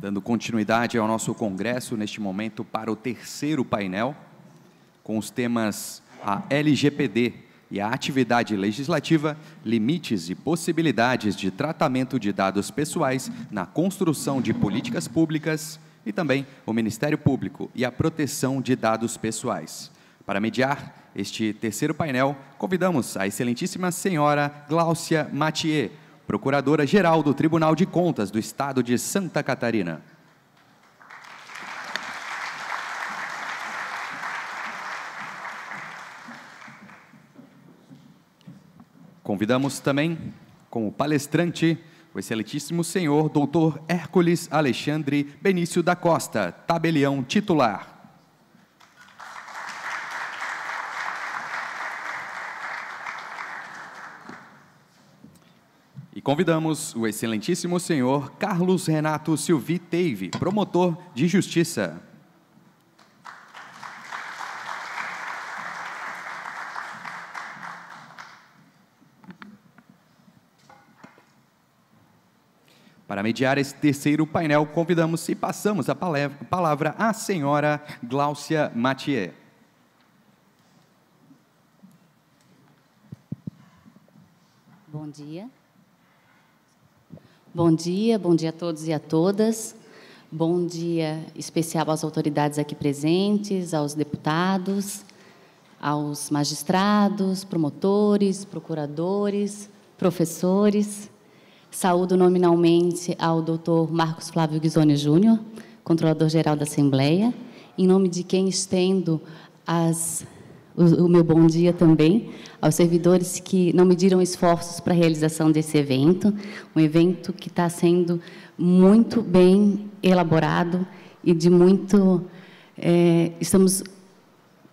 Dando continuidade ao nosso congresso, neste momento, para o terceiro painel, com os temas a LGPD e a atividade legislativa, limites e possibilidades de tratamento de dados pessoais na construção de políticas públicas e também o Ministério Público e a proteção de dados pessoais. Para mediar este terceiro painel, convidamos a excelentíssima senhora Gláucia Mathieu, Procuradora-Geral do Tribunal de Contas do Estado de Santa Catarina. Convidamos também, como palestrante, o excelentíssimo senhor doutor Hércules Alexandre Benício da Costa, tabelião titular. Convidamos o excelentíssimo senhor Carlos Renato Silvi Teive, promotor de justiça. Para mediar esse terceiro painel, convidamos e passamos a palavra à senhora Gláucia Mathieu. Bom dia. Bom dia, bom dia a todos e a todas. Bom dia especial às autoridades aqui presentes, aos deputados, aos magistrados, promotores, procuradores, professores. Saúdo nominalmente ao doutor Marcos Flávio Guizoni Júnior, controlador-geral da Assembleia, em nome de quem estendo as o, o meu bom dia também aos servidores que não mediram esforços para a realização desse evento, um evento que está sendo muito bem elaborado e de muito é, estamos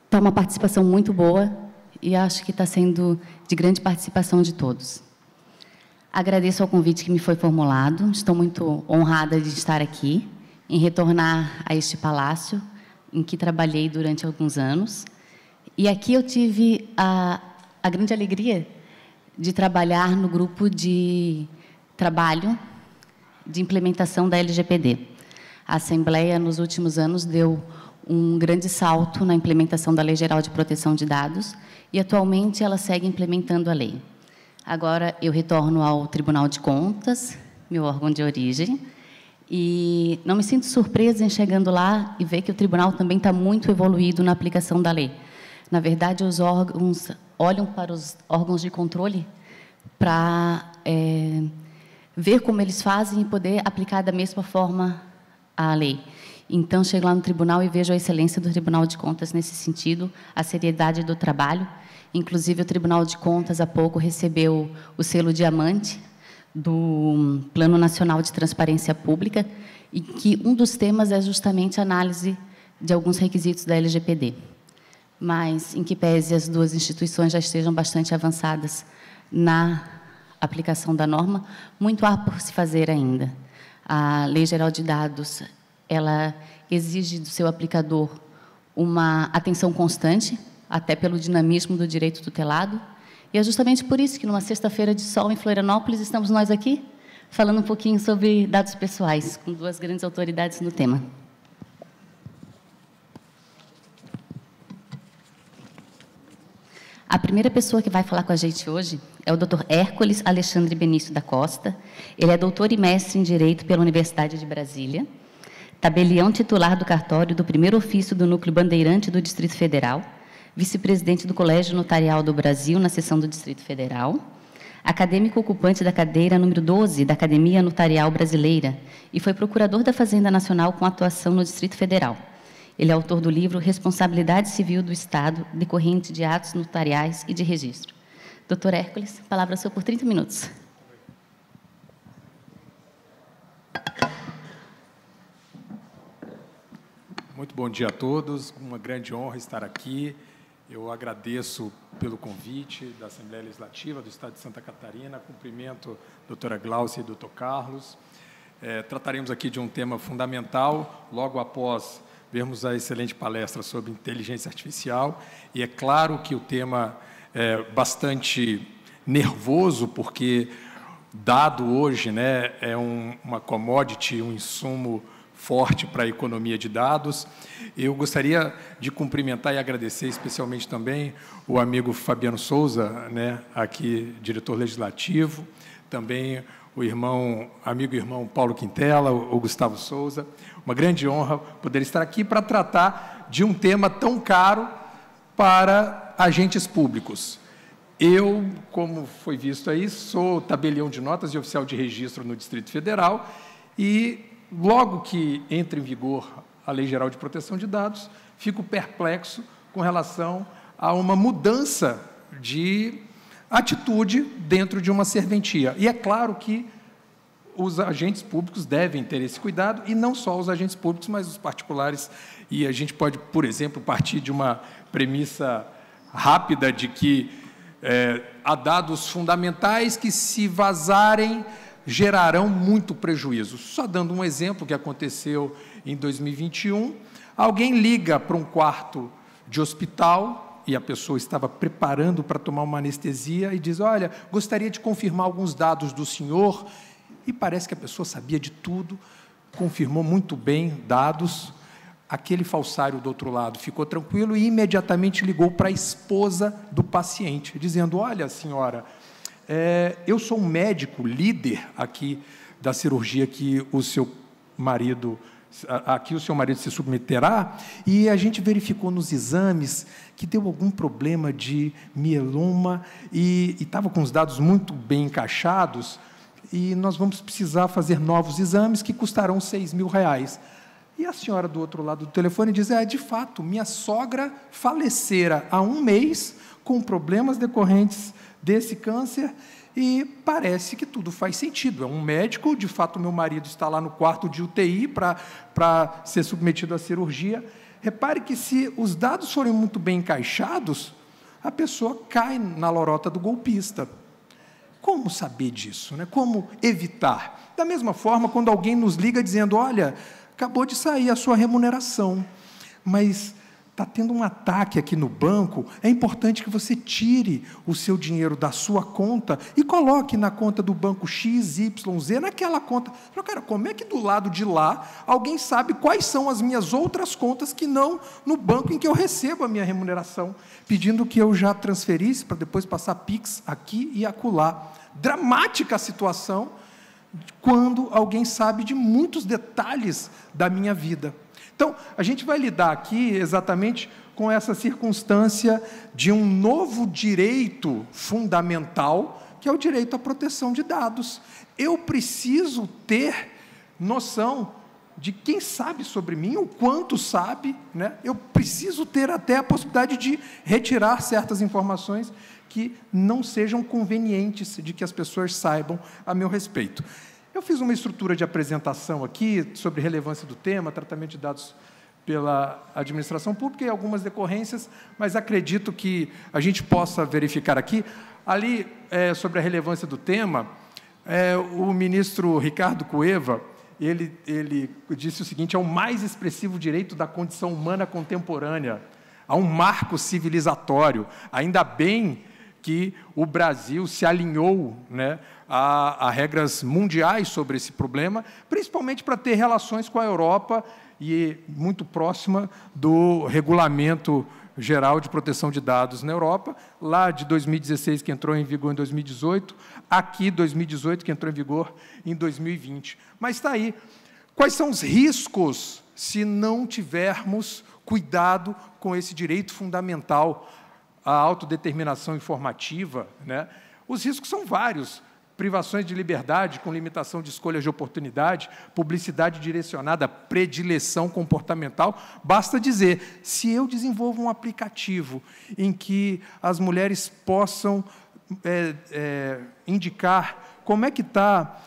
está uma participação muito boa e acho que está sendo de grande participação de todos. Agradeço ao convite que me foi formulado. Estou muito honrada de estar aqui, em retornar a este palácio em que trabalhei durante alguns anos. E aqui eu tive a, a grande alegria de trabalhar no grupo de trabalho de implementação da LGPD. A Assembleia, nos últimos anos, deu um grande salto na implementação da Lei Geral de Proteção de Dados e, atualmente, ela segue implementando a lei. Agora, eu retorno ao Tribunal de Contas, meu órgão de origem, e não me sinto surpresa em chegando lá e ver que o tribunal também está muito evoluído na aplicação da lei. Na verdade, os órgãos olham para os órgãos de controle para é, ver como eles fazem e poder aplicar da mesma forma a lei. Então, chego lá no tribunal e vejo a excelência do Tribunal de Contas nesse sentido, a seriedade do trabalho. Inclusive, o Tribunal de Contas, há pouco, recebeu o selo diamante do Plano Nacional de Transparência Pública, e que um dos temas é justamente a análise de alguns requisitos da LGPD mas em que pese as duas instituições já estejam bastante avançadas na aplicação da norma, muito há por se fazer ainda. A Lei Geral de Dados, ela exige do seu aplicador uma atenção constante, até pelo dinamismo do direito tutelado, e é justamente por isso que numa sexta-feira de sol em Florianópolis estamos nós aqui falando um pouquinho sobre dados pessoais com duas grandes autoridades no tema. A primeira pessoa que vai falar com a gente hoje é o Dr. Hércules Alexandre Benício da Costa. Ele é doutor e mestre em Direito pela Universidade de Brasília, tabelião titular do cartório do primeiro ofício do Núcleo Bandeirante do Distrito Federal, vice-presidente do Colégio Notarial do Brasil na seção do Distrito Federal, acadêmico ocupante da cadeira número 12 da Academia Notarial Brasileira e foi procurador da Fazenda Nacional com atuação no Distrito Federal. Ele é autor do livro Responsabilidade Civil do Estado, decorrente de atos notariais e de registro. Doutor Hércules, palavra é sua por 30 minutos. Muito bom dia a todos, uma grande honra estar aqui. Eu agradeço pelo convite da Assembleia Legislativa do Estado de Santa Catarina, cumprimento a doutora Glaucia e doutor Carlos. É, trataremos aqui de um tema fundamental, logo após Vemos a excelente palestra sobre inteligência artificial e é claro que o tema é bastante nervoso, porque dado hoje né, é um, uma commodity, um insumo forte para a economia de dados. Eu gostaria de cumprimentar e agradecer especialmente também o amigo Fabiano Souza, né, aqui diretor legislativo, também o irmão, amigo e irmão Paulo Quintela, o Gustavo Souza. Uma grande honra poder estar aqui para tratar de um tema tão caro para agentes públicos. Eu, como foi visto aí, sou tabelião de notas e oficial de registro no Distrito Federal e logo que entra em vigor a Lei Geral de Proteção de Dados, fico perplexo com relação a uma mudança de atitude dentro de uma serventia. E é claro que os agentes públicos devem ter esse cuidado, e não só os agentes públicos, mas os particulares. E a gente pode, por exemplo, partir de uma premissa rápida de que é, há dados fundamentais que, se vazarem, gerarão muito prejuízo. Só dando um exemplo que aconteceu em 2021, alguém liga para um quarto de hospital e a pessoa estava preparando para tomar uma anestesia e diz: Olha, gostaria de confirmar alguns dados do senhor. E parece que a pessoa sabia de tudo, confirmou muito bem dados. Aquele falsário do outro lado ficou tranquilo e imediatamente ligou para a esposa do paciente, dizendo: Olha, senhora, é, eu sou um médico líder aqui da cirurgia que o seu marido aqui o seu marido se submeterá, e a gente verificou nos exames que deu algum problema de mieloma e estava com os dados muito bem encaixados, e nós vamos precisar fazer novos exames que custarão 6 mil reais. E a senhora do outro lado do telefone diz: é, de fato, minha sogra falecera há um mês com problemas decorrentes desse câncer e parece que tudo faz sentido. É um médico, de fato, meu marido está lá no quarto de UTI para ser submetido à cirurgia. Repare que se os dados forem muito bem encaixados, a pessoa cai na lorota do golpista. Como saber disso? Né? Como evitar? Da mesma forma, quando alguém nos liga dizendo: Olha, acabou de sair a sua remuneração, mas está tendo um ataque aqui no banco, é importante que você tire o seu dinheiro da sua conta e coloque na conta do banco X, Y, Z, naquela conta. Falo, cara, como é que do lado de lá alguém sabe quais são as minhas outras contas que não no banco em que eu recebo a minha remuneração, pedindo que eu já transferisse para depois passar Pix aqui e acolá. Dramática a situação quando alguém sabe de muitos detalhes da minha vida. Então, a gente vai lidar aqui exatamente com essa circunstância de um novo direito fundamental, que é o direito à proteção de dados. Eu preciso ter noção de quem sabe sobre mim, o quanto sabe, né? eu preciso ter até a possibilidade de retirar certas informações que não sejam convenientes de que as pessoas saibam a meu respeito. Eu fiz uma estrutura de apresentação aqui sobre relevância do tema, tratamento de dados pela administração pública e algumas decorrências, mas acredito que a gente possa verificar aqui. Ali, é, sobre a relevância do tema, é, o ministro Ricardo Cueva, ele, ele disse o seguinte, é o mais expressivo direito da condição humana contemporânea, há um marco civilizatório. Ainda bem que o Brasil se alinhou né, a, a regras mundiais sobre esse problema, principalmente para ter relações com a Europa e muito próxima do regulamento geral de proteção de dados na Europa, lá de 2016 que entrou em vigor em 2018, aqui 2018 que entrou em vigor em 2020. Mas está aí. Quais são os riscos se não tivermos cuidado com esse direito fundamental a autodeterminação informativa, né? os riscos são vários. Privações de liberdade com limitação de escolhas de oportunidade, publicidade direcionada, predileção comportamental. Basta dizer: se eu desenvolvo um aplicativo em que as mulheres possam é, é, indicar como é que está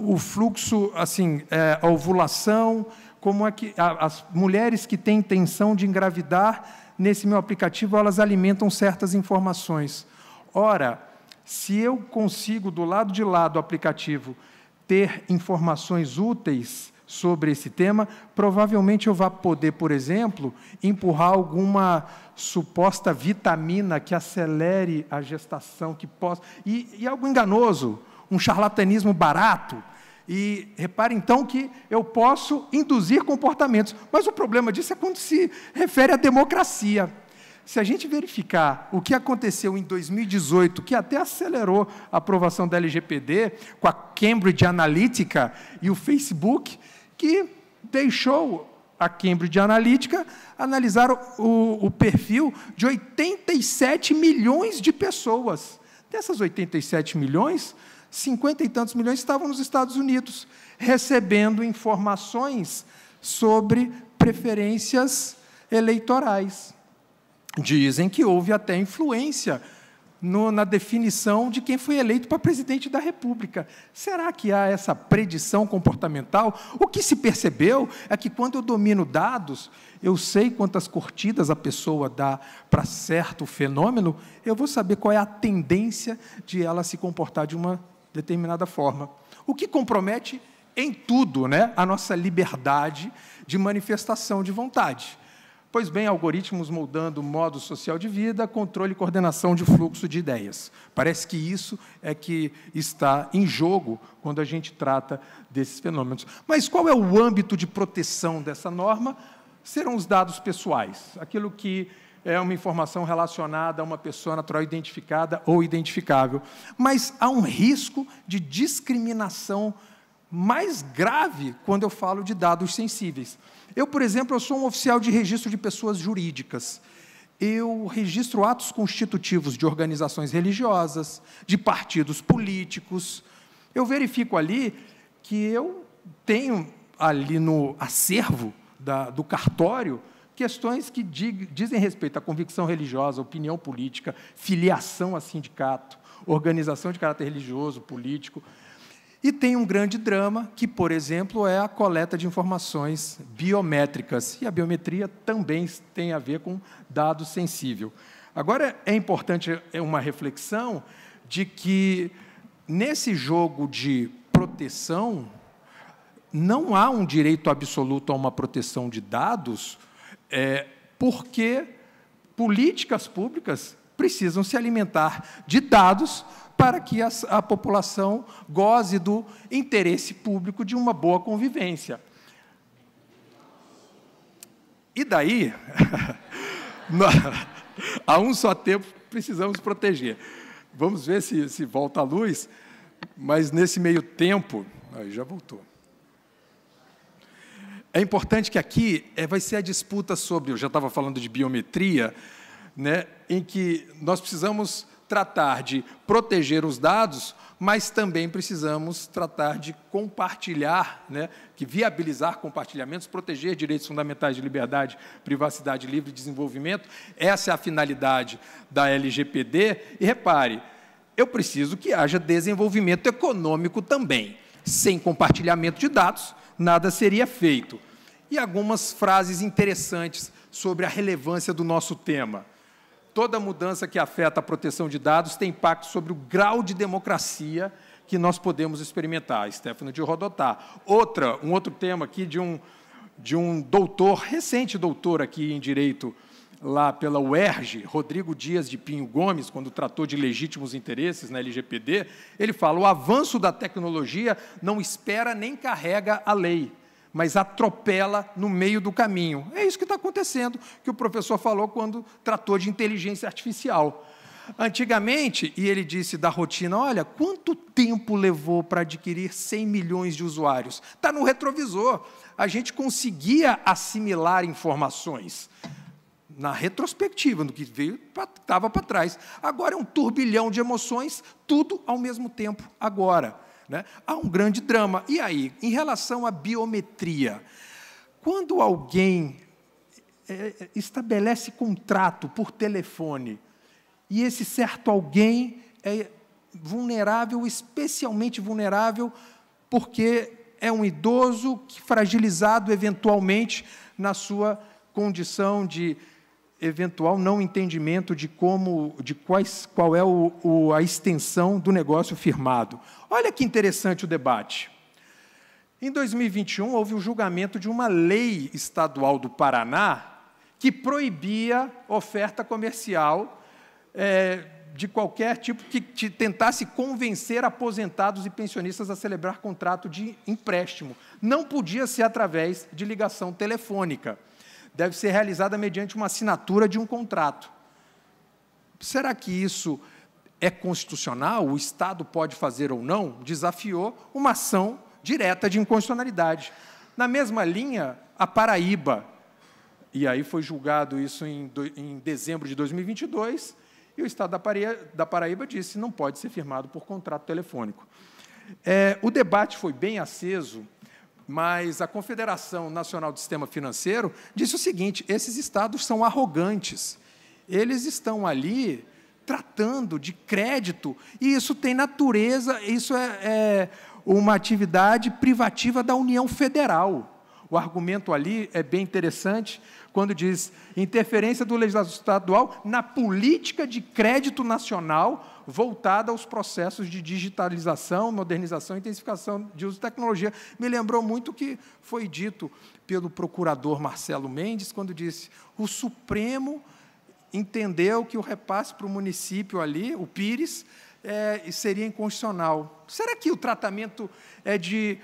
o fluxo, assim, é, a ovulação, como é que a, as mulheres que têm intenção de engravidar nesse meu aplicativo, elas alimentam certas informações. Ora, se eu consigo do lado de lá do aplicativo ter informações úteis sobre esse tema, provavelmente eu vá poder, por exemplo, empurrar alguma suposta vitamina que acelere a gestação, que possa. E, e algo enganoso, um charlatanismo barato e repare então que eu posso induzir comportamentos, mas o problema disso é quando se refere à democracia. Se a gente verificar o que aconteceu em 2018, que até acelerou a aprovação da LGPD, com a Cambridge Analytica e o Facebook, que deixou a Cambridge Analytica analisar o, o perfil de 87 milhões de pessoas. Dessas 87 milhões, cinquenta e tantos milhões estavam nos Estados Unidos, recebendo informações sobre preferências eleitorais. Dizem que houve até influência no, na definição de quem foi eleito para presidente da República. Será que há essa predição comportamental? O que se percebeu é que quando eu domino dados, eu sei quantas curtidas a pessoa dá para certo fenômeno, eu vou saber qual é a tendência de ela se comportar de uma determinada forma. O que compromete em tudo né, a nossa liberdade de manifestação de vontade. Pois bem, algoritmos moldando modo social de vida, controle e coordenação de fluxo de ideias. Parece que isso é que está em jogo quando a gente trata desses fenômenos. Mas qual é o âmbito de proteção dessa norma? Serão os dados pessoais, aquilo que é uma informação relacionada a uma pessoa natural identificada ou identificável. Mas há um risco de discriminação mais grave quando eu falo de dados sensíveis. Eu, por exemplo, eu sou um oficial de registro de pessoas jurídicas. Eu registro atos constitutivos de organizações religiosas, de partidos políticos. Eu verifico ali que eu tenho ali no acervo da, do cartório questões que dizem respeito à convicção religiosa, opinião política, filiação a sindicato, organização de caráter religioso, político. E tem um grande drama, que, por exemplo, é a coleta de informações biométricas. E a biometria também tem a ver com dado sensível. Agora, é importante é uma reflexão de que, nesse jogo de proteção, não há um direito absoluto a uma proteção de dados, é, porque políticas públicas precisam se alimentar de dados para que a, a população goze do interesse público de uma boa convivência. E daí, a um só tempo, precisamos proteger. Vamos ver se, se volta a luz, mas nesse meio tempo. Aí já voltou. É importante que aqui é, vai ser a disputa sobre, eu já estava falando de biometria, né, em que nós precisamos tratar de proteger os dados, mas também precisamos tratar de compartilhar, né, que viabilizar compartilhamentos, proteger direitos fundamentais de liberdade, privacidade, livre desenvolvimento. Essa é a finalidade da LGPD. E repare, eu preciso que haja desenvolvimento econômico também. Sem compartilhamento de dados, nada seria feito. E algumas frases interessantes sobre a relevância do nosso tema. Toda mudança que afeta a proteção de dados tem impacto sobre o grau de democracia que nós podemos experimentar. Stefano de Rodotá. Outra, um outro tema aqui de um, de um doutor, recente doutor aqui em Direito lá pela UERJ, Rodrigo Dias de Pinho Gomes, quando tratou de legítimos interesses na LGPD, ele fala: o avanço da tecnologia não espera nem carrega a lei, mas atropela no meio do caminho. É isso que está acontecendo, que o professor falou quando tratou de inteligência artificial. Antigamente, e ele disse da rotina: olha, quanto tempo levou para adquirir 100 milhões de usuários? Está no retrovisor. A gente conseguia assimilar informações na retrospectiva, no que veio estava para trás. Agora é um turbilhão de emoções, tudo ao mesmo tempo agora. Né? Há um grande drama. E aí, em relação à biometria, quando alguém é, é estabelece contrato por telefone e esse certo alguém é vulnerável, especialmente vulnerável, porque é um idoso fragilizado eventualmente na sua condição de eventual não entendimento de como, de quais, qual é o, o, a extensão do negócio firmado. Olha que interessante o debate. Em 2021 houve o um julgamento de uma lei estadual do Paraná que proibia oferta comercial é, de qualquer tipo que te tentasse convencer aposentados e pensionistas a celebrar contrato de empréstimo. Não podia ser através de ligação telefônica deve ser realizada mediante uma assinatura de um contrato. Será que isso é constitucional? O Estado pode fazer ou não? Desafiou uma ação direta de inconstitucionalidade. Na mesma linha, a Paraíba, e aí foi julgado isso em, em dezembro de 2022, e o Estado da Paraíba disse não pode ser firmado por contrato telefônico. É, o debate foi bem aceso mas a Confederação Nacional do Sistema Financeiro disse o seguinte: esses estados são arrogantes. Eles estão ali tratando de crédito, e isso tem natureza, isso é, é uma atividade privativa da União Federal. O argumento ali é bem interessante quando diz interferência do legislador estadual na política de crédito nacional voltada aos processos de digitalização, modernização e intensificação de uso de tecnologia. Me lembrou muito o que foi dito pelo procurador Marcelo Mendes, quando disse: o Supremo entendeu que o repasse para o município ali, o Pires, é, seria inconstitucional. Será que o tratamento é de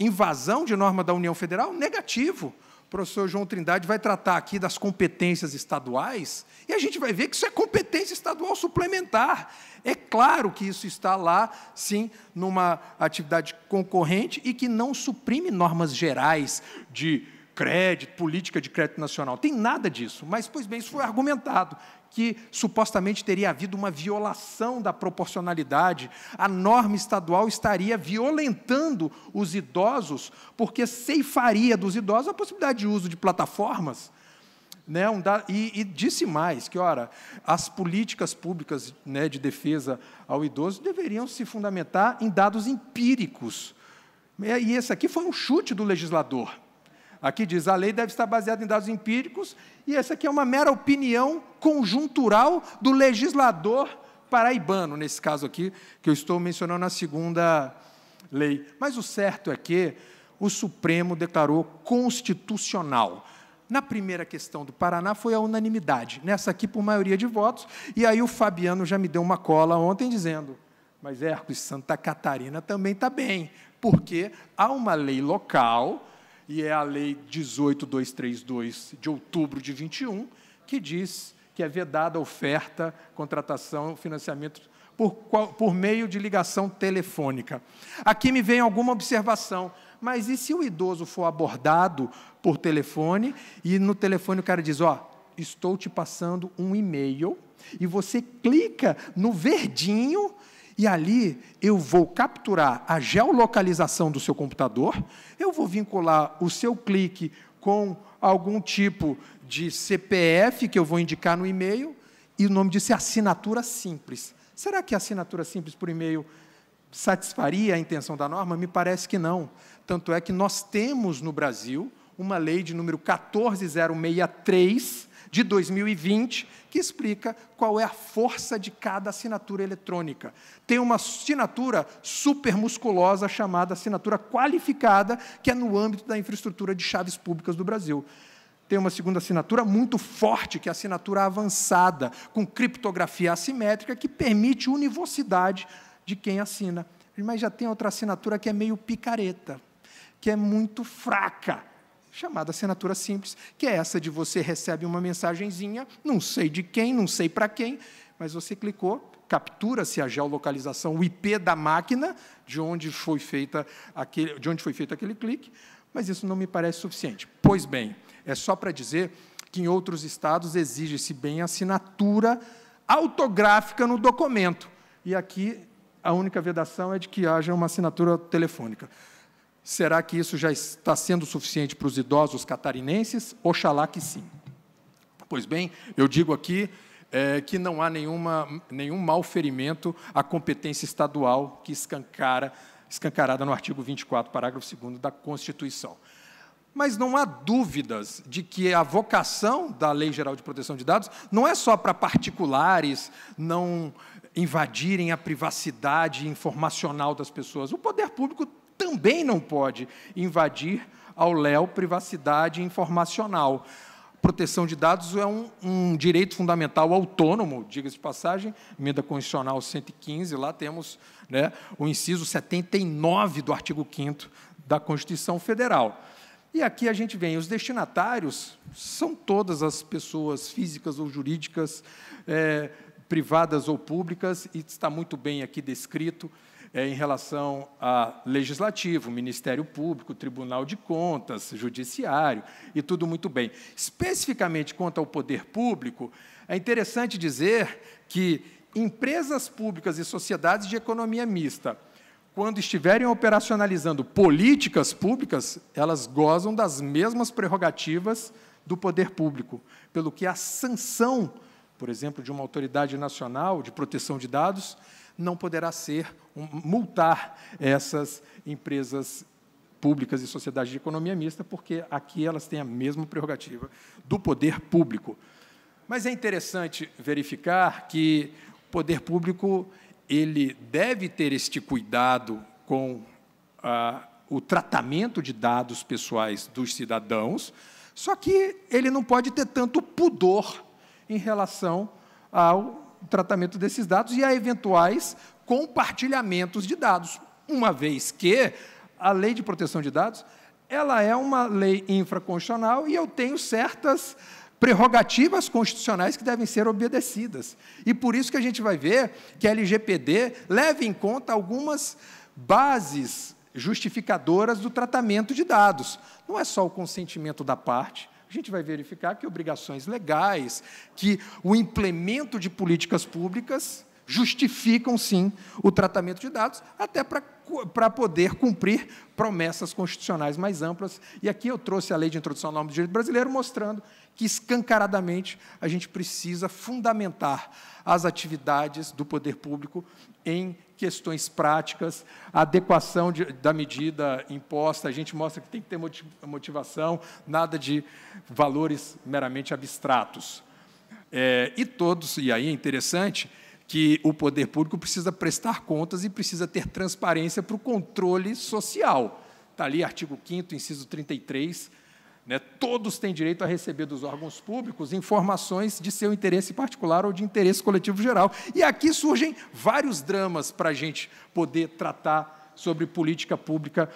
invasão de norma da União Federal? Negativo. O professor João Trindade vai tratar aqui das competências estaduais, e a gente vai ver que isso é competência estadual suplementar. É claro que isso está lá, sim, numa atividade concorrente e que não suprime normas gerais de crédito, política de crédito nacional. Tem nada disso. Mas, pois bem, isso foi argumentado que supostamente teria havido uma violação da proporcionalidade. A norma estadual estaria violentando os idosos, porque ceifaria dos idosos a possibilidade de uso de plataformas. Né, um da, e, e, disse mais que, ora, as políticas públicas né, de defesa ao idoso deveriam se fundamentar em dados empíricos. E esse aqui foi um chute do legislador. Aqui diz: a lei deve estar baseada em dados empíricos, e essa aqui é uma mera opinião conjuntural do legislador paraibano, nesse caso aqui, que eu estou mencionando na segunda lei. Mas o certo é que o Supremo declarou constitucional. Na primeira questão do Paraná foi a unanimidade, nessa aqui por maioria de votos, e aí o Fabiano já me deu uma cola ontem dizendo: mas Hércules, Santa Catarina também está bem, porque há uma lei local e é a Lei 18232 de outubro de 21, que diz que é vedada oferta, contratação, financiamento por, por meio de ligação telefônica. Aqui me vem alguma observação. Mas e se o idoso for abordado por telefone e no telefone o cara diz: Ó, oh, estou te passando um e-mail e você clica no verdinho e ali eu vou capturar a geolocalização do seu computador, eu vou vincular o seu clique com algum tipo de CPF que eu vou indicar no e-mail, e o nome disso é assinatura simples. Será que a assinatura simples por e-mail satisfaria a intenção da norma? Me parece que não. Tanto é que nós temos no Brasil uma lei de número 14063 de 2020, que explica qual é a força de cada assinatura eletrônica. Tem uma assinatura supermusculosa chamada assinatura qualificada, que é no âmbito da infraestrutura de chaves públicas do Brasil tem uma segunda assinatura muito forte, que é a assinatura avançada, com criptografia assimétrica, que permite univocidade de quem assina. Mas já tem outra assinatura que é meio picareta, que é muito fraca, chamada assinatura simples, que é essa de você recebe uma mensagenzinha, não sei de quem, não sei para quem, mas você clicou, captura-se a geolocalização, o IP da máquina de onde foi feita aquele, de onde foi feito aquele clique, mas isso não me parece suficiente. Pois bem, é só para dizer que em outros estados exige-se bem assinatura autográfica no documento. E aqui a única vedação é de que haja uma assinatura telefônica. Será que isso já está sendo suficiente para os idosos catarinenses? Oxalá que sim. Pois bem, eu digo aqui é, que não há nenhuma, nenhum malferimento à competência estadual que escancara, escancarada no artigo 24, parágrafo 2 da Constituição. Mas não há dúvidas de que a vocação da Lei Geral de Proteção de Dados não é só para particulares não invadirem a privacidade informacional das pessoas. O poder público também não pode invadir ao Léo privacidade informacional. Proteção de dados é um, um direito fundamental autônomo, diga-se de passagem, emenda constitucional 115, lá temos né, o inciso 79 do artigo 5 da Constituição Federal. E aqui a gente vem, os destinatários são todas as pessoas físicas ou jurídicas, é, privadas ou públicas, e está muito bem aqui descrito, é, em relação a legislativo, Ministério Público, Tribunal de Contas, Judiciário e tudo muito bem. Especificamente quanto ao poder público, é interessante dizer que empresas públicas e sociedades de economia mista, quando estiverem operacionalizando políticas públicas, elas gozam das mesmas prerrogativas do poder público, pelo que a sanção, por exemplo, de uma autoridade nacional de proteção de dados, não poderá ser um, multar essas empresas públicas e sociedades de economia mista, porque aqui elas têm a mesma prerrogativa do poder público. Mas é interessante verificar que o poder público ele deve ter este cuidado com ah, o tratamento de dados pessoais dos cidadãos, só que ele não pode ter tanto pudor em relação ao tratamento desses dados e a eventuais compartilhamentos de dados, uma vez que a lei de proteção de dados ela é uma lei infraconstitucional e eu tenho certas prerrogativas constitucionais que devem ser obedecidas. E por isso que a gente vai ver que a LGPD leva em conta algumas bases justificadoras do tratamento de dados. Não é só o consentimento da parte, a gente vai verificar que obrigações legais, que o implemento de políticas públicas justificam, sim, o tratamento de dados, até para poder cumprir promessas constitucionais mais amplas. E aqui eu trouxe a Lei de Introdução ao Norma do Direito Brasileiro, mostrando que, escancaradamente, a gente precisa fundamentar as atividades do poder público em questões práticas, adequação de, da medida imposta, a gente mostra que tem que ter motivação, nada de valores meramente abstratos. É, e todos, e aí é interessante, que o poder público precisa prestar contas e precisa ter transparência para o controle social. Está ali, artigo 5 inciso 33, né? Todos têm direito a receber dos órgãos públicos informações de seu interesse particular ou de interesse coletivo geral. E aqui surgem vários dramas para a gente poder tratar sobre política pública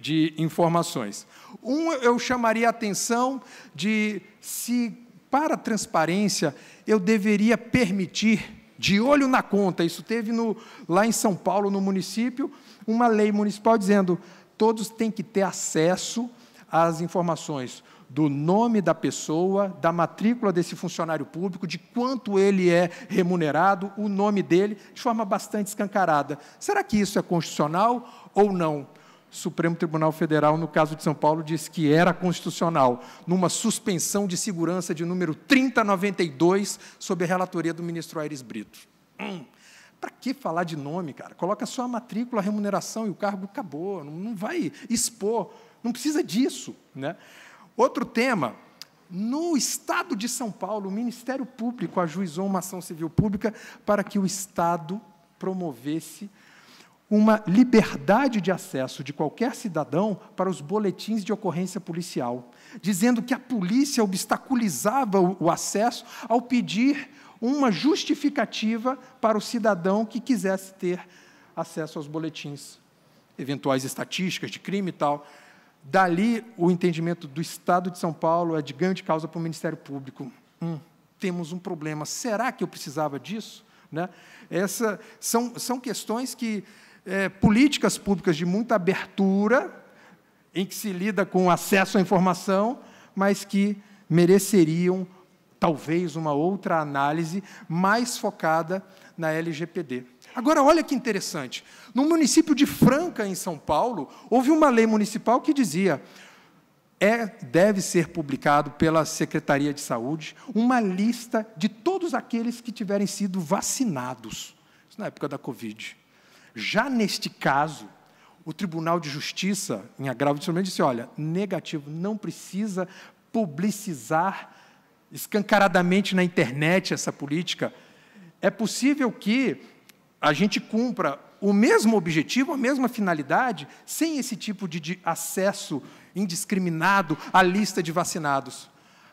de informações. Um, eu chamaria a atenção de se, para a transparência, eu deveria permitir, de olho na conta, isso teve no, lá em São Paulo, no município, uma lei municipal dizendo todos têm que ter acesso as informações do nome da pessoa, da matrícula desse funcionário público, de quanto ele é remunerado, o nome dele, de forma bastante escancarada. Será que isso é constitucional ou não? O Supremo Tribunal Federal, no caso de São Paulo, disse que era constitucional, numa suspensão de segurança de número 3092, sob a relatoria do ministro Aires Brito. Hum, Para que falar de nome, cara? Coloca só a matrícula, a remuneração e o cargo acabou. Não, não vai expor não precisa disso. Né? Outro tema. No Estado de São Paulo, o Ministério Público ajuizou uma ação civil pública para que o Estado promovesse uma liberdade de acesso de qualquer cidadão para os boletins de ocorrência policial, dizendo que a polícia obstaculizava o acesso ao pedir uma justificativa para o cidadão que quisesse ter acesso aos boletins, eventuais estatísticas de crime e tal. Dali, o entendimento do Estado de São Paulo é de ganho de causa para o Ministério Público. Hum, temos um problema. Será que eu precisava disso? Né? Essa, são, são questões que é, políticas públicas de muita abertura, em que se lida com acesso à informação, mas que mereceriam talvez uma outra análise mais focada na LGPD. Agora, olha que interessante. No município de Franca, em São Paulo, houve uma lei municipal que dizia é, deve ser publicado pela Secretaria de Saúde uma lista de todos aqueles que tiverem sido vacinados Isso na época da Covid. Já neste caso, o Tribunal de Justiça, em agravo de disse, olha, negativo, não precisa publicizar escancaradamente na internet essa política. É possível que a gente cumpra o mesmo objetivo, a mesma finalidade, sem esse tipo de, de acesso indiscriminado à lista de vacinados.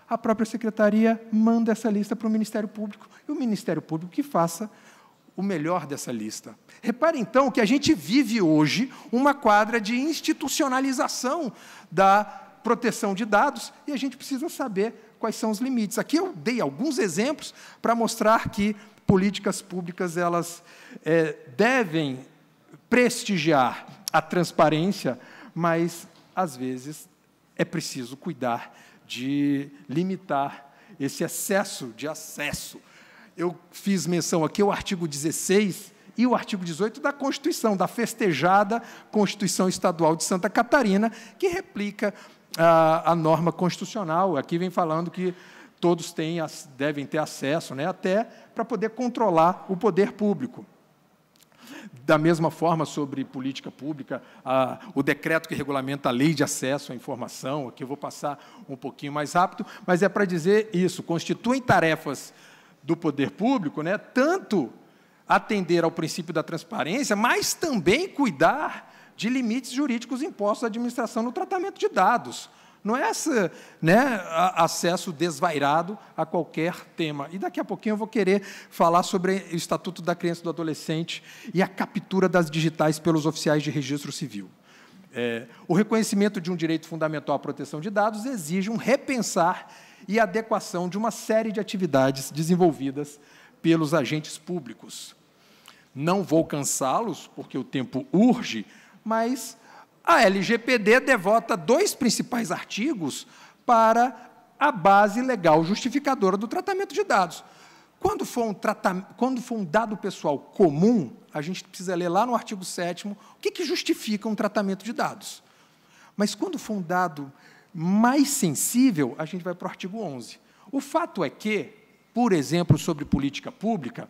A própria secretaria manda essa lista para o Ministério Público e o Ministério Público que faça o melhor dessa lista. Repare então que a gente vive hoje uma quadra de institucionalização da proteção de dados e a gente precisa saber quais são os limites. Aqui eu dei alguns exemplos para mostrar que políticas públicas elas é, devem prestigiar a transparência, mas às vezes é preciso cuidar de limitar esse excesso de acesso. Eu fiz menção aqui ao artigo 16 e o artigo 18 da Constituição, da festejada Constituição Estadual de Santa Catarina, que replica a, a norma constitucional. Aqui vem falando que todos têm, devem ter acesso, né, até para poder controlar o poder público. Da mesma forma, sobre política pública, a, o decreto que regulamenta a lei de acesso à informação, aqui eu vou passar um pouquinho mais rápido, mas é para dizer isso: constituem tarefas do poder público, né, tanto atender ao princípio da transparência, mas também cuidar de limites jurídicos impostos à administração no tratamento de dados não é esse né, acesso desvairado a qualquer tema. E daqui a pouquinho eu vou querer falar sobre o Estatuto da Criança e do Adolescente e a captura das digitais pelos oficiais de registro civil. É, o reconhecimento de um direito fundamental à proteção de dados exige um repensar e adequação de uma série de atividades desenvolvidas pelos agentes públicos. Não vou cansá-los, porque o tempo urge, mas a LGPD devota dois principais artigos para a base legal justificadora do tratamento de dados. Quando for, um quando for um dado pessoal comum, a gente precisa ler lá no artigo 7 o que, que justifica um tratamento de dados. Mas quando for um dado mais sensível, a gente vai para o artigo 11. O fato é que, por exemplo, sobre política pública,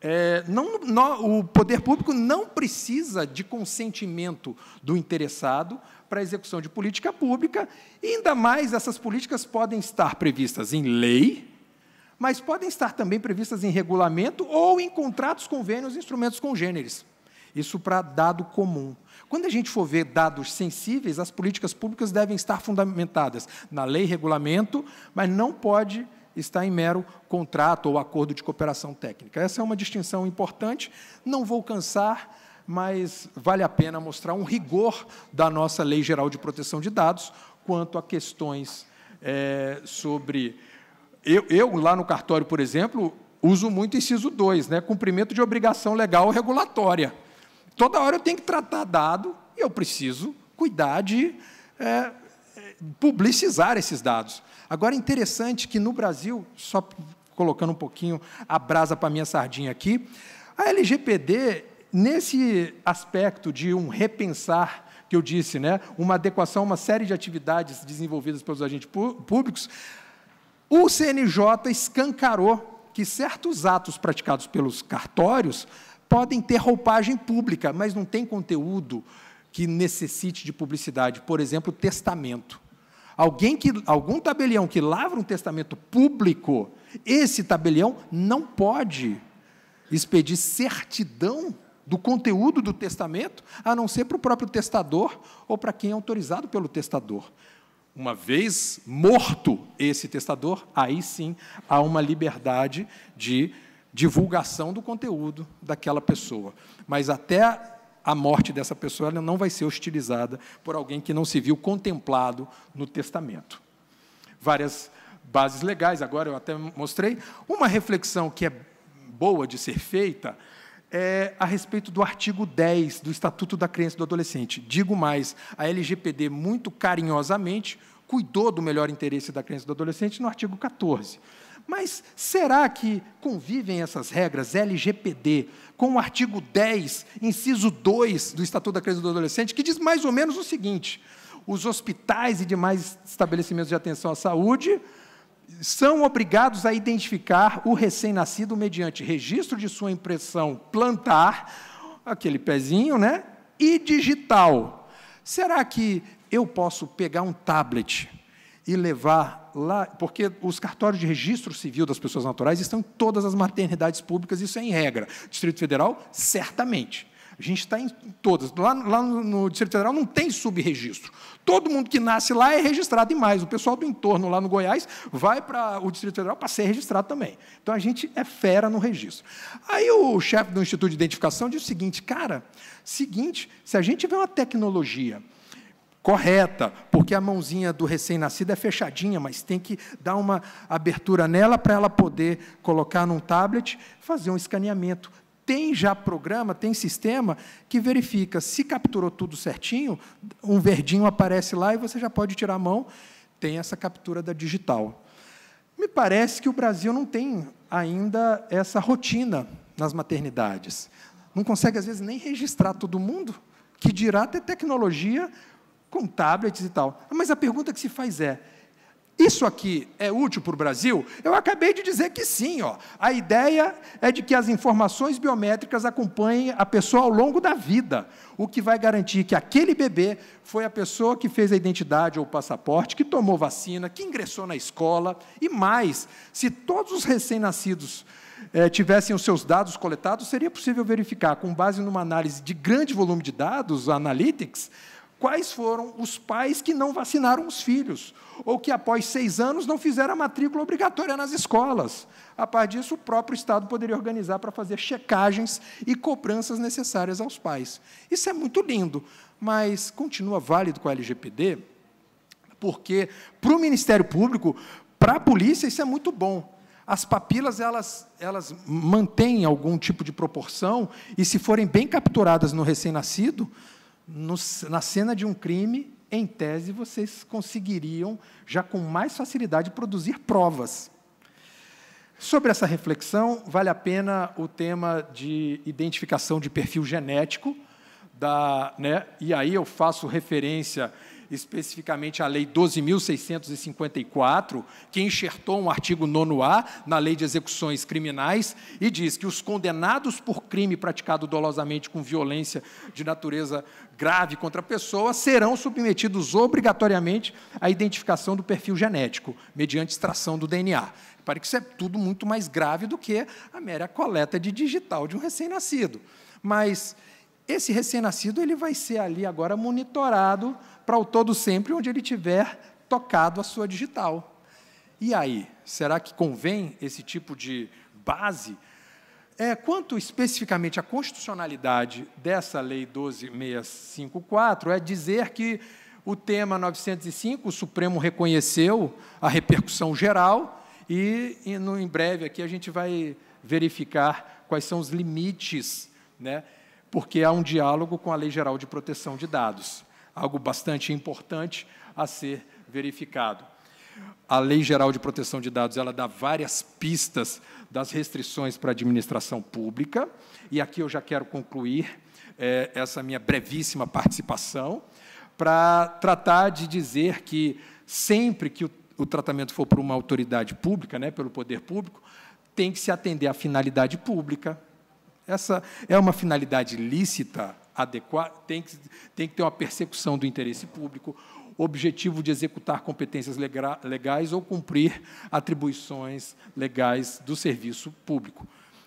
é, não, não, o poder público não precisa de consentimento do interessado para a execução de política pública, e ainda mais essas políticas podem estar previstas em lei, mas podem estar também previstas em regulamento ou em contratos, convênios e instrumentos congêneres. Isso para dado comum. Quando a gente for ver dados sensíveis, as políticas públicas devem estar fundamentadas na lei e regulamento, mas não pode está em mero contrato ou acordo de cooperação técnica. Essa é uma distinção importante, não vou cansar, mas vale a pena mostrar um rigor da nossa Lei Geral de Proteção de Dados quanto a questões é, sobre. Eu, eu, lá no cartório, por exemplo, uso muito inciso 2, né? cumprimento de obrigação legal regulatória. Toda hora eu tenho que tratar dado e eu preciso cuidar de é, publicizar esses dados. Agora, é interessante que no Brasil, só colocando um pouquinho a brasa para a minha sardinha aqui, a LGPD, nesse aspecto de um repensar que eu disse, né, uma adequação a uma série de atividades desenvolvidas pelos agentes públicos, o CNJ escancarou que certos atos praticados pelos cartórios podem ter roupagem pública, mas não tem conteúdo que necessite de publicidade, por exemplo, testamento. Alguém que, algum tabelião que lavra um testamento público, esse tabelião não pode expedir certidão do conteúdo do testamento, a não ser para o próprio testador ou para quem é autorizado pelo testador. Uma vez morto esse testador, aí sim há uma liberdade de divulgação do conteúdo daquela pessoa. Mas até a morte dessa pessoa não vai ser hostilizada por alguém que não se viu contemplado no testamento. Várias bases legais, agora eu até mostrei. Uma reflexão que é boa de ser feita é a respeito do artigo 10 do Estatuto da Criança e do Adolescente. Digo mais, a LGPD, muito carinhosamente, cuidou do melhor interesse da criança e do adolescente no artigo 14 mas será que convivem essas regras LGPD com o artigo 10, inciso 2 do Estatuto da Criança e do Adolescente, que diz mais ou menos o seguinte: os hospitais e demais estabelecimentos de atenção à saúde são obrigados a identificar o recém-nascido mediante registro de sua impressão plantar, aquele pezinho, né? E digital. Será que eu posso pegar um tablet e levar lá, porque os cartórios de registro civil das pessoas naturais estão em todas as maternidades públicas, isso é em regra. Distrito Federal, certamente. A gente está em todas. Lá, lá no Distrito Federal não tem subregistro. Todo mundo que nasce lá é registrado e mais. O pessoal do entorno lá no Goiás vai para o Distrito Federal para ser registrado também. Então a gente é fera no registro. Aí o chefe do Instituto de Identificação diz o seguinte, cara, seguinte, se a gente tiver uma tecnologia correta, porque a mãozinha do recém-nascido é fechadinha, mas tem que dar uma abertura nela para ela poder colocar num tablet, fazer um escaneamento. Tem já programa, tem sistema que verifica se capturou tudo certinho, um verdinho aparece lá e você já pode tirar a mão. Tem essa captura da digital. Me parece que o Brasil não tem ainda essa rotina nas maternidades. Não consegue, às vezes, nem registrar todo mundo, que dirá ter tecnologia com tablets e tal. Mas a pergunta que se faz é: isso aqui é útil para o Brasil? Eu acabei de dizer que sim. Ó. A ideia é de que as informações biométricas acompanhem a pessoa ao longo da vida, o que vai garantir que aquele bebê foi a pessoa que fez a identidade ou o passaporte, que tomou vacina, que ingressou na escola e mais. Se todos os recém-nascidos eh, tivessem os seus dados coletados, seria possível verificar, com base numa análise de grande volume de dados, analytics, quais foram os pais que não vacinaram os filhos, ou que após seis anos não fizeram a matrícula obrigatória nas escolas. A partir disso, o próprio Estado poderia organizar para fazer checagens e cobranças necessárias aos pais. Isso é muito lindo, mas continua válido com a LGPD, porque para o Ministério Público, para a polícia, isso é muito bom. As papilas elas, elas mantêm algum tipo de proporção e se forem bem capturadas no recém-nascido, no, na cena de um crime, em tese, vocês conseguiriam já com mais facilidade produzir provas. Sobre essa reflexão, vale a pena o tema de identificação de perfil genético. Da, né? E aí eu faço referência especificamente a Lei 12.654, que enxertou um artigo 9A na Lei de Execuções Criminais e diz que os condenados por crime praticado dolosamente com violência de natureza grave contra a pessoa serão submetidos obrigatoriamente à identificação do perfil genético, mediante extração do DNA. parece que isso é tudo muito mais grave do que a mera coleta de digital de um recém-nascido. Mas esse recém-nascido ele vai ser ali agora monitorado para o todo sempre, onde ele tiver tocado a sua digital. E aí, será que convém esse tipo de base? É, quanto especificamente à constitucionalidade dessa Lei 12654, é dizer que o tema 905, o Supremo reconheceu a repercussão geral e, e no, em breve aqui a gente vai verificar quais são os limites né, porque há um diálogo com a Lei Geral de Proteção de Dados, algo bastante importante a ser verificado. A Lei Geral de Proteção de Dados ela dá várias pistas das restrições para a administração pública, e aqui eu já quero concluir é, essa minha brevíssima participação para tratar de dizer que sempre que o, o tratamento for por uma autoridade pública, né, pelo poder público, tem que se atender à finalidade pública, essa é uma finalidade lícita, adequada, tem que, tem que ter uma persecução do interesse público, objetivo de executar competências legais ou cumprir atribuições legais do serviço público.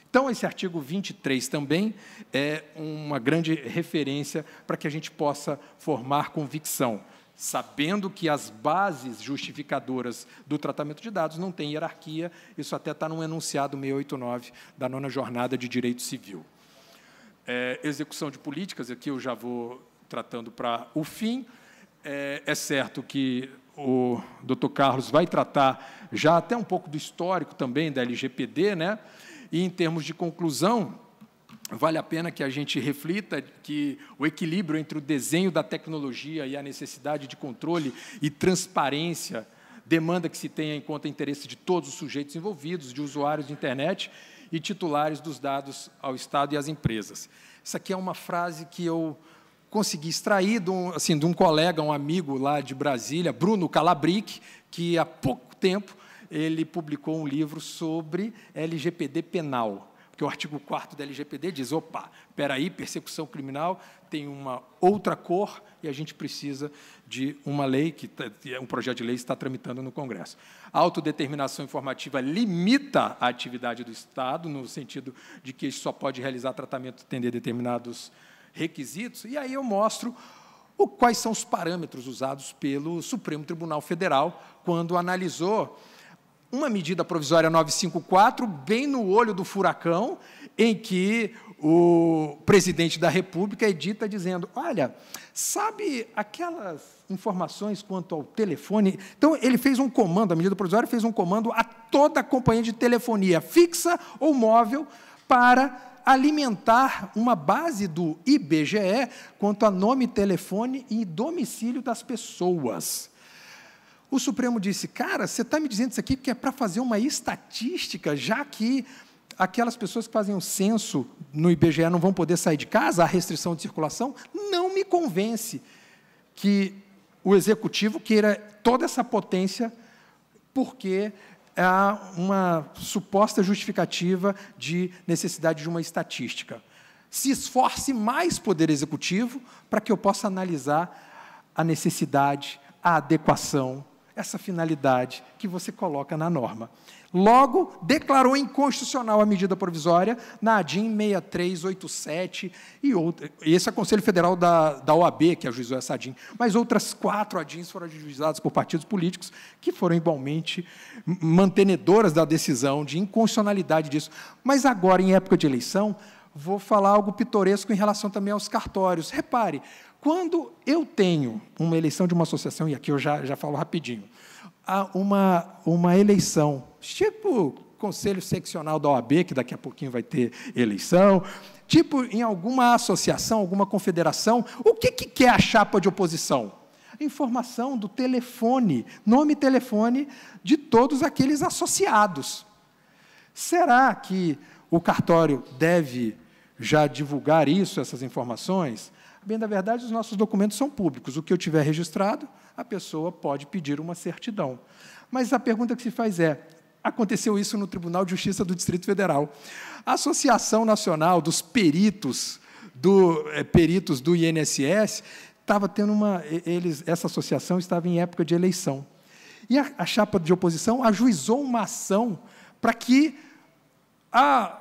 Então, esse artigo 23 também é uma grande referência para que a gente possa formar convicção sabendo que as bases justificadoras do tratamento de dados não têm hierarquia, isso até está num enunciado 689 da nona jornada de direito civil. É, execução de políticas, aqui eu já vou tratando para o fim. É, é certo que o doutor Carlos vai tratar já até um pouco do histórico também da LGPD, né? e em termos de conclusão, vale a pena que a gente reflita que o equilíbrio entre o desenho da tecnologia e a necessidade de controle e transparência demanda que se tenha em conta o interesse de todos os sujeitos envolvidos, de usuários de internet e titulares dos dados ao Estado e às empresas. Isso aqui é uma frase que eu consegui extrair de um, assim, de um colega, um amigo lá de Brasília, Bruno Calabric, que há pouco tempo ele publicou um livro sobre LGPD penal. Porque o artigo 4 da LGPD diz: opa, peraí, persecução criminal tem uma outra cor e a gente precisa de uma lei, que tá, é um projeto de lei está tramitando no Congresso. A autodeterminação informativa limita a atividade do Estado, no sentido de que só pode realizar tratamento atender determinados requisitos, e aí eu mostro quais são os parâmetros usados pelo Supremo Tribunal Federal quando analisou uma medida provisória 954, bem no olho do furacão, em que o presidente da República edita dizendo: Olha, sabe aquelas informações quanto ao telefone? Então, ele fez um comando, a medida provisória fez um comando a toda a companhia de telefonia, fixa ou móvel, para alimentar uma base do IBGE quanto a nome, telefone e domicílio das pessoas. O Supremo disse: Cara, você está me dizendo isso aqui porque é para fazer uma estatística, já que aquelas pessoas que fazem o censo no IBGE não vão poder sair de casa, a restrição de circulação? Não me convence que o executivo queira toda essa potência porque há uma suposta justificativa de necessidade de uma estatística. Se esforce mais poder executivo para que eu possa analisar a necessidade, a adequação essa finalidade que você coloca na norma. Logo, declarou inconstitucional a medida provisória na ADIM 6387 e outra, esse é o Conselho Federal da, da OAB que ajuizou essa ADIM, mas outras quatro ADIMs foram ajuizadas por partidos políticos que foram igualmente mantenedoras da decisão de inconstitucionalidade disso. Mas agora, em época de eleição, vou falar algo pitoresco em relação também aos cartórios. Repare, quando eu tenho uma eleição de uma associação, e aqui eu já, já falo rapidinho, ah, uma, uma eleição, tipo conselho seccional da OAB, que daqui a pouquinho vai ter eleição, tipo em alguma associação, alguma confederação, o que, que quer a chapa de oposição? Informação do telefone, nome e telefone de todos aqueles associados. Será que o cartório deve já divulgar isso, essas informações? Bem, na verdade, os nossos documentos são públicos. O que eu tiver registrado, a pessoa pode pedir uma certidão. Mas a pergunta que se faz é: aconteceu isso no Tribunal de Justiça do Distrito Federal? A Associação Nacional dos Peritos do é, Peritos do INSS estava tendo uma, eles, essa associação estava em época de eleição. E a, a chapa de oposição ajuizou uma ação para que a,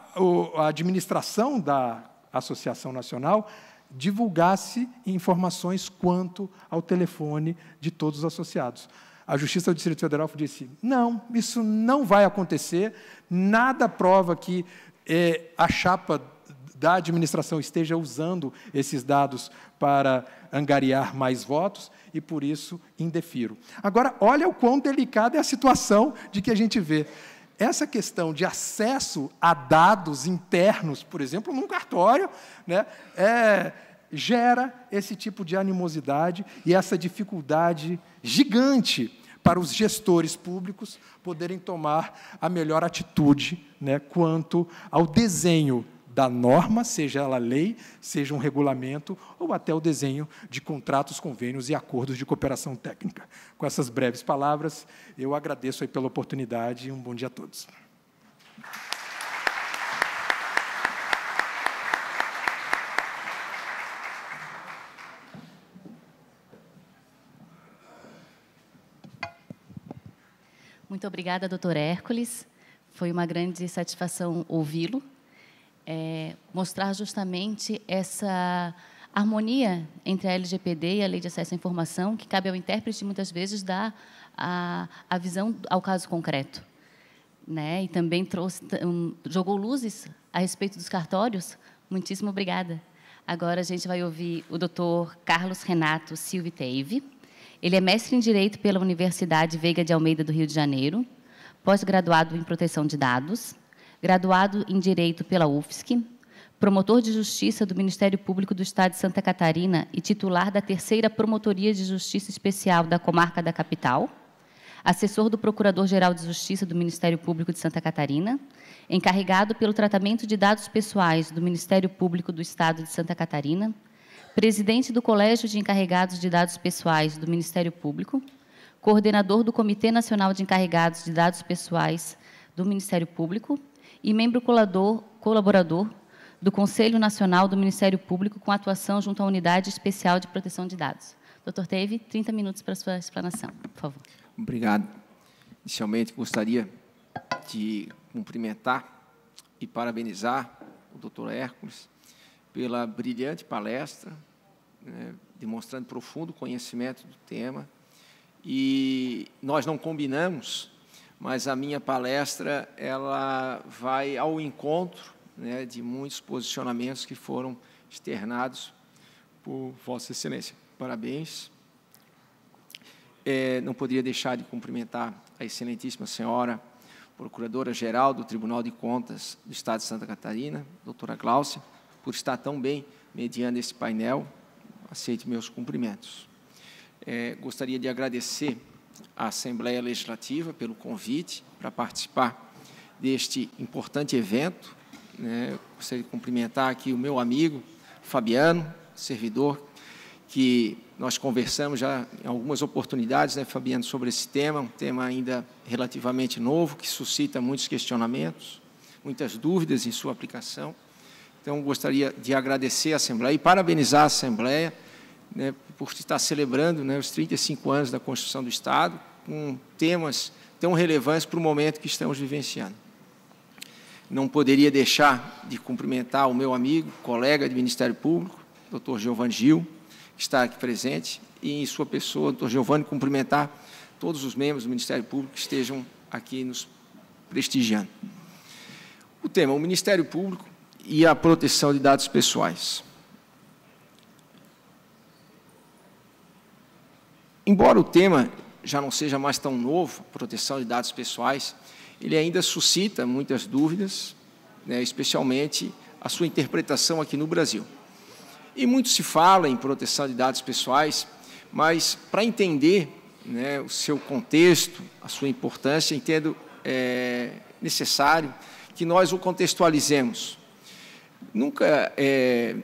a administração da Associação Nacional divulgasse informações quanto ao telefone de todos os associados. A Justiça do Distrito Federal disse: não, isso não vai acontecer, nada prova que eh, a chapa da administração esteja usando esses dados para angariar mais votos e, por isso, indefiro. Agora, olha o quão delicada é a situação de que a gente vê essa questão de acesso a dados internos, por exemplo, num cartório, né, é, gera esse tipo de animosidade e essa dificuldade gigante para os gestores públicos poderem tomar a melhor atitude né, quanto ao desenho da norma, seja ela lei, seja um regulamento, ou até o desenho de contratos, convênios e acordos de cooperação técnica. Com essas breves palavras, eu agradeço pela oportunidade e um bom dia a todos. Muito obrigada, doutor Hércules. Foi uma grande satisfação ouvi-lo é, mostrar justamente essa harmonia entre a LGPD e a Lei de Acesso à Informação, que cabe ao intérprete, muitas vezes, dar a, a visão ao caso concreto. Né? E também trouxe, um, jogou luzes a respeito dos cartórios. Muitíssimo obrigada. Agora a gente vai ouvir o doutor Carlos Renato Silva Teive. Ele é mestre em Direito pela Universidade Veiga de Almeida do Rio de Janeiro, pós-graduado em Proteção de Dados, graduado em Direito pela UFSC, promotor de Justiça do Ministério Público do Estado de Santa Catarina e titular da Terceira Promotoria de Justiça Especial da Comarca da Capital, assessor do Procurador-Geral de Justiça do Ministério Público de Santa Catarina, encarregado pelo tratamento de dados pessoais do Ministério Público do Estado de Santa Catarina, presidente do Colégio de Encarregados de Dados Pessoais do Ministério Público, coordenador do Comitê Nacional de Encarregados de Dados Pessoais do Ministério Público e membro colaborador do Conselho Nacional do Ministério Público com atuação junto à Unidade Especial de Proteção de Dados. Doutor Teve, 30 minutos para a sua explanação, por favor. Obrigado. Inicialmente, gostaria de cumprimentar e parabenizar o doutor Hércules pela brilhante palestra, né, demonstrando profundo conhecimento do tema. E nós não combinamos mas a minha palestra ela vai ao encontro né, de muitos posicionamentos que foram externados por Vossa Excelência. Parabéns. É, não poderia deixar de cumprimentar a excelentíssima senhora Procuradora-Geral do Tribunal de Contas do Estado de Santa Catarina, doutora Cláudia, por estar tão bem mediando esse painel. Aceite meus cumprimentos. É, gostaria de agradecer à Assembleia Legislativa pelo convite para participar deste importante evento. Né? Gostaria de cumprimentar aqui o meu amigo Fabiano, servidor, que nós conversamos já em algumas oportunidades, né, Fabiano, sobre esse tema, um tema ainda relativamente novo, que suscita muitos questionamentos, muitas dúvidas em sua aplicação. Então, gostaria de agradecer à Assembleia e parabenizar a Assembleia né, por estar celebrando né, os 35 anos da construção do Estado, com temas tão relevantes para o momento que estamos vivenciando. Não poderia deixar de cumprimentar o meu amigo, colega de Ministério Público, doutor Giovanni Gil, que está aqui presente, e em sua pessoa, doutor Giovanni, cumprimentar todos os membros do Ministério Público que estejam aqui nos prestigiando. O tema, o Ministério Público e a proteção de dados pessoais. Embora o tema já não seja mais tão novo, proteção de dados pessoais, ele ainda suscita muitas dúvidas, né, especialmente a sua interpretação aqui no Brasil. E muito se fala em proteção de dados pessoais, mas para entender né, o seu contexto, a sua importância, entendo é necessário que nós o contextualizemos nunca é,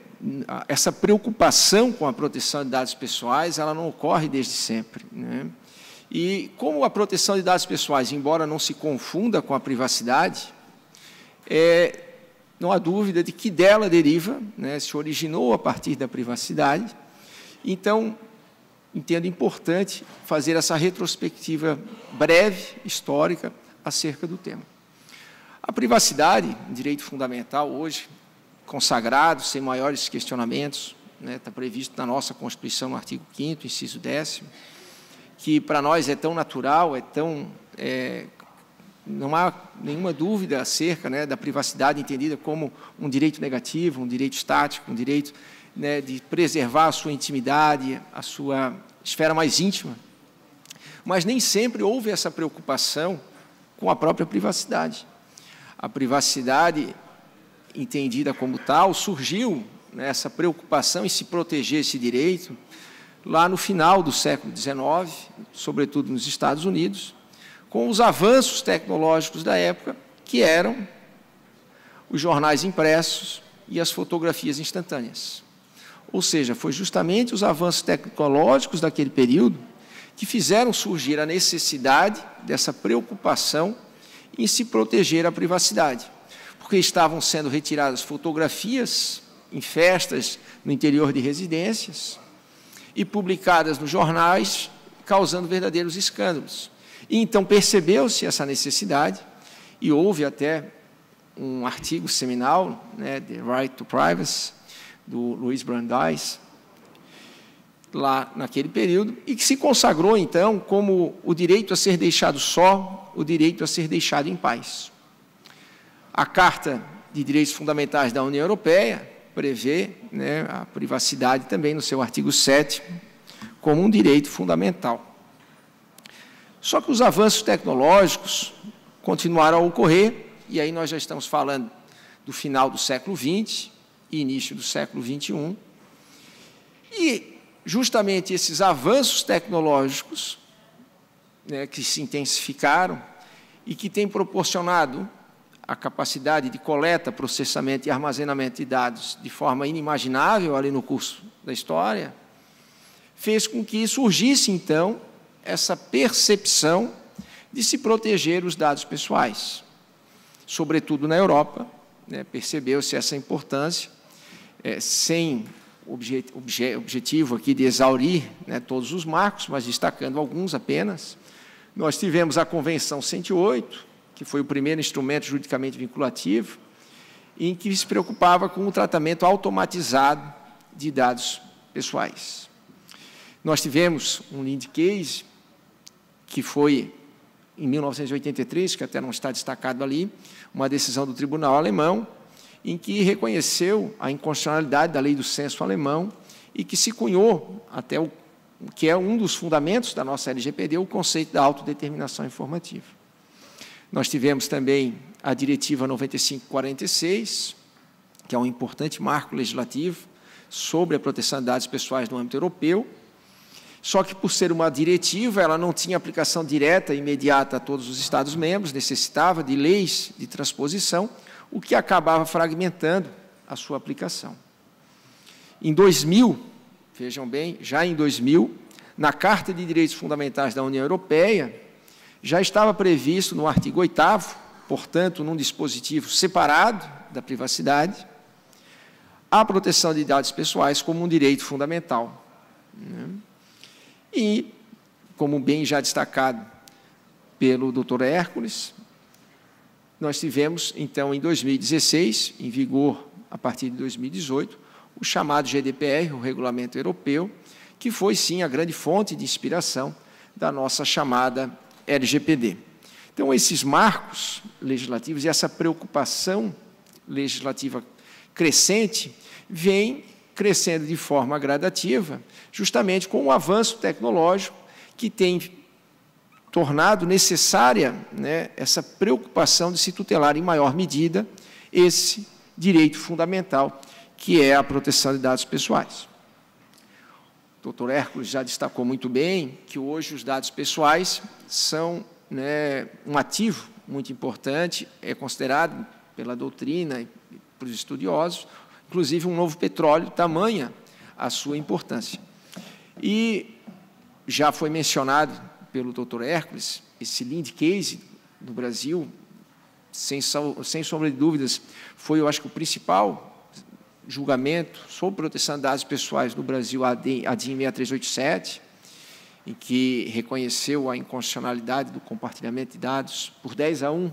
essa preocupação com a proteção de dados pessoais ela não ocorre desde sempre. Né? E como a proteção de dados pessoais, embora não se confunda com a privacidade, é, não há dúvida de que dela deriva, né, se originou a partir da privacidade. Então, entendo importante fazer essa retrospectiva breve, histórica, acerca do tema. A privacidade, direito fundamental hoje, consagrado, sem maiores questionamentos, está né, previsto na nossa Constituição, no artigo 5 inciso 10 que para nós é tão natural, é tão... É, não há nenhuma dúvida acerca né, da privacidade entendida como um direito negativo, um direito estático, um direito né, de preservar a sua intimidade, a sua esfera mais íntima. Mas nem sempre houve essa preocupação com a própria privacidade. A privacidade entendida como tal, surgiu né, essa preocupação em se proteger esse direito lá no final do século XIX, sobretudo nos Estados Unidos, com os avanços tecnológicos da época, que eram os jornais impressos e as fotografias instantâneas. Ou seja, foi justamente os avanços tecnológicos daquele período que fizeram surgir a necessidade dessa preocupação em se proteger a privacidade porque estavam sendo retiradas fotografias em festas no interior de residências e publicadas nos jornais, causando verdadeiros escândalos. E então percebeu-se essa necessidade e houve até um artigo seminal, né, The Right to Privacy, do Luiz Brandeis, lá naquele período, e que se consagrou então como o direito a ser deixado só, o direito a ser deixado em paz. A Carta de Direitos Fundamentais da União Europeia prevê né, a privacidade também, no seu artigo 7, como um direito fundamental. Só que os avanços tecnológicos continuaram a ocorrer, e aí nós já estamos falando do final do século XX e início do século XXI. E justamente esses avanços tecnológicos né, que se intensificaram e que têm proporcionado a capacidade de coleta, processamento e armazenamento de dados de forma inimaginável ali no curso da história, fez com que surgisse, então, essa percepção de se proteger os dados pessoais. Sobretudo na Europa, né, percebeu-se essa importância, é, sem obje obje objetivo aqui de exaurir né, todos os marcos, mas destacando alguns apenas. Nós tivemos a Convenção 108, que foi o primeiro instrumento juridicamente vinculativo, em que se preocupava com o tratamento automatizado de dados pessoais. Nós tivemos um lead case que foi em 1983, que até não está destacado ali, uma decisão do tribunal alemão em que reconheceu a inconstitucionalidade da lei do censo alemão e que se cunhou até o que é um dos fundamentos da nossa LGPD, o conceito da autodeterminação informativa. Nós tivemos também a Diretiva 9546, que é um importante marco legislativo sobre a proteção de dados pessoais no âmbito europeu. Só que, por ser uma diretiva, ela não tinha aplicação direta e imediata a todos os Estados-membros, necessitava de leis de transposição, o que acabava fragmentando a sua aplicação. Em 2000, vejam bem, já em 2000, na Carta de Direitos Fundamentais da União Europeia, já estava previsto no artigo 8 portanto, num dispositivo separado da privacidade, a proteção de dados pessoais como um direito fundamental. Né? E, como bem já destacado pelo Dr. Hércules, nós tivemos, então, em 2016, em vigor a partir de 2018, o chamado GDPR, o Regulamento Europeu, que foi, sim, a grande fonte de inspiração da nossa chamada LGPD. Então, esses marcos legislativos e essa preocupação legislativa crescente vem crescendo de forma gradativa, justamente com o avanço tecnológico que tem tornado necessária né, essa preocupação de se tutelar em maior medida esse direito fundamental, que é a proteção de dados pessoais o doutor Hércules já destacou muito bem que hoje os dados pessoais são né, um ativo muito importante, é considerado pela doutrina e pelos estudiosos, inclusive um novo petróleo, tamanha a sua importância. E já foi mencionado pelo doutor Hércules, esse Lind case no Brasil, sem, sem sombra de dúvidas, foi, eu acho, o principal julgamento sobre proteção de dados pessoais no Brasil, a DIN 6387, em que reconheceu a inconstitucionalidade do compartilhamento de dados por 10 a 1.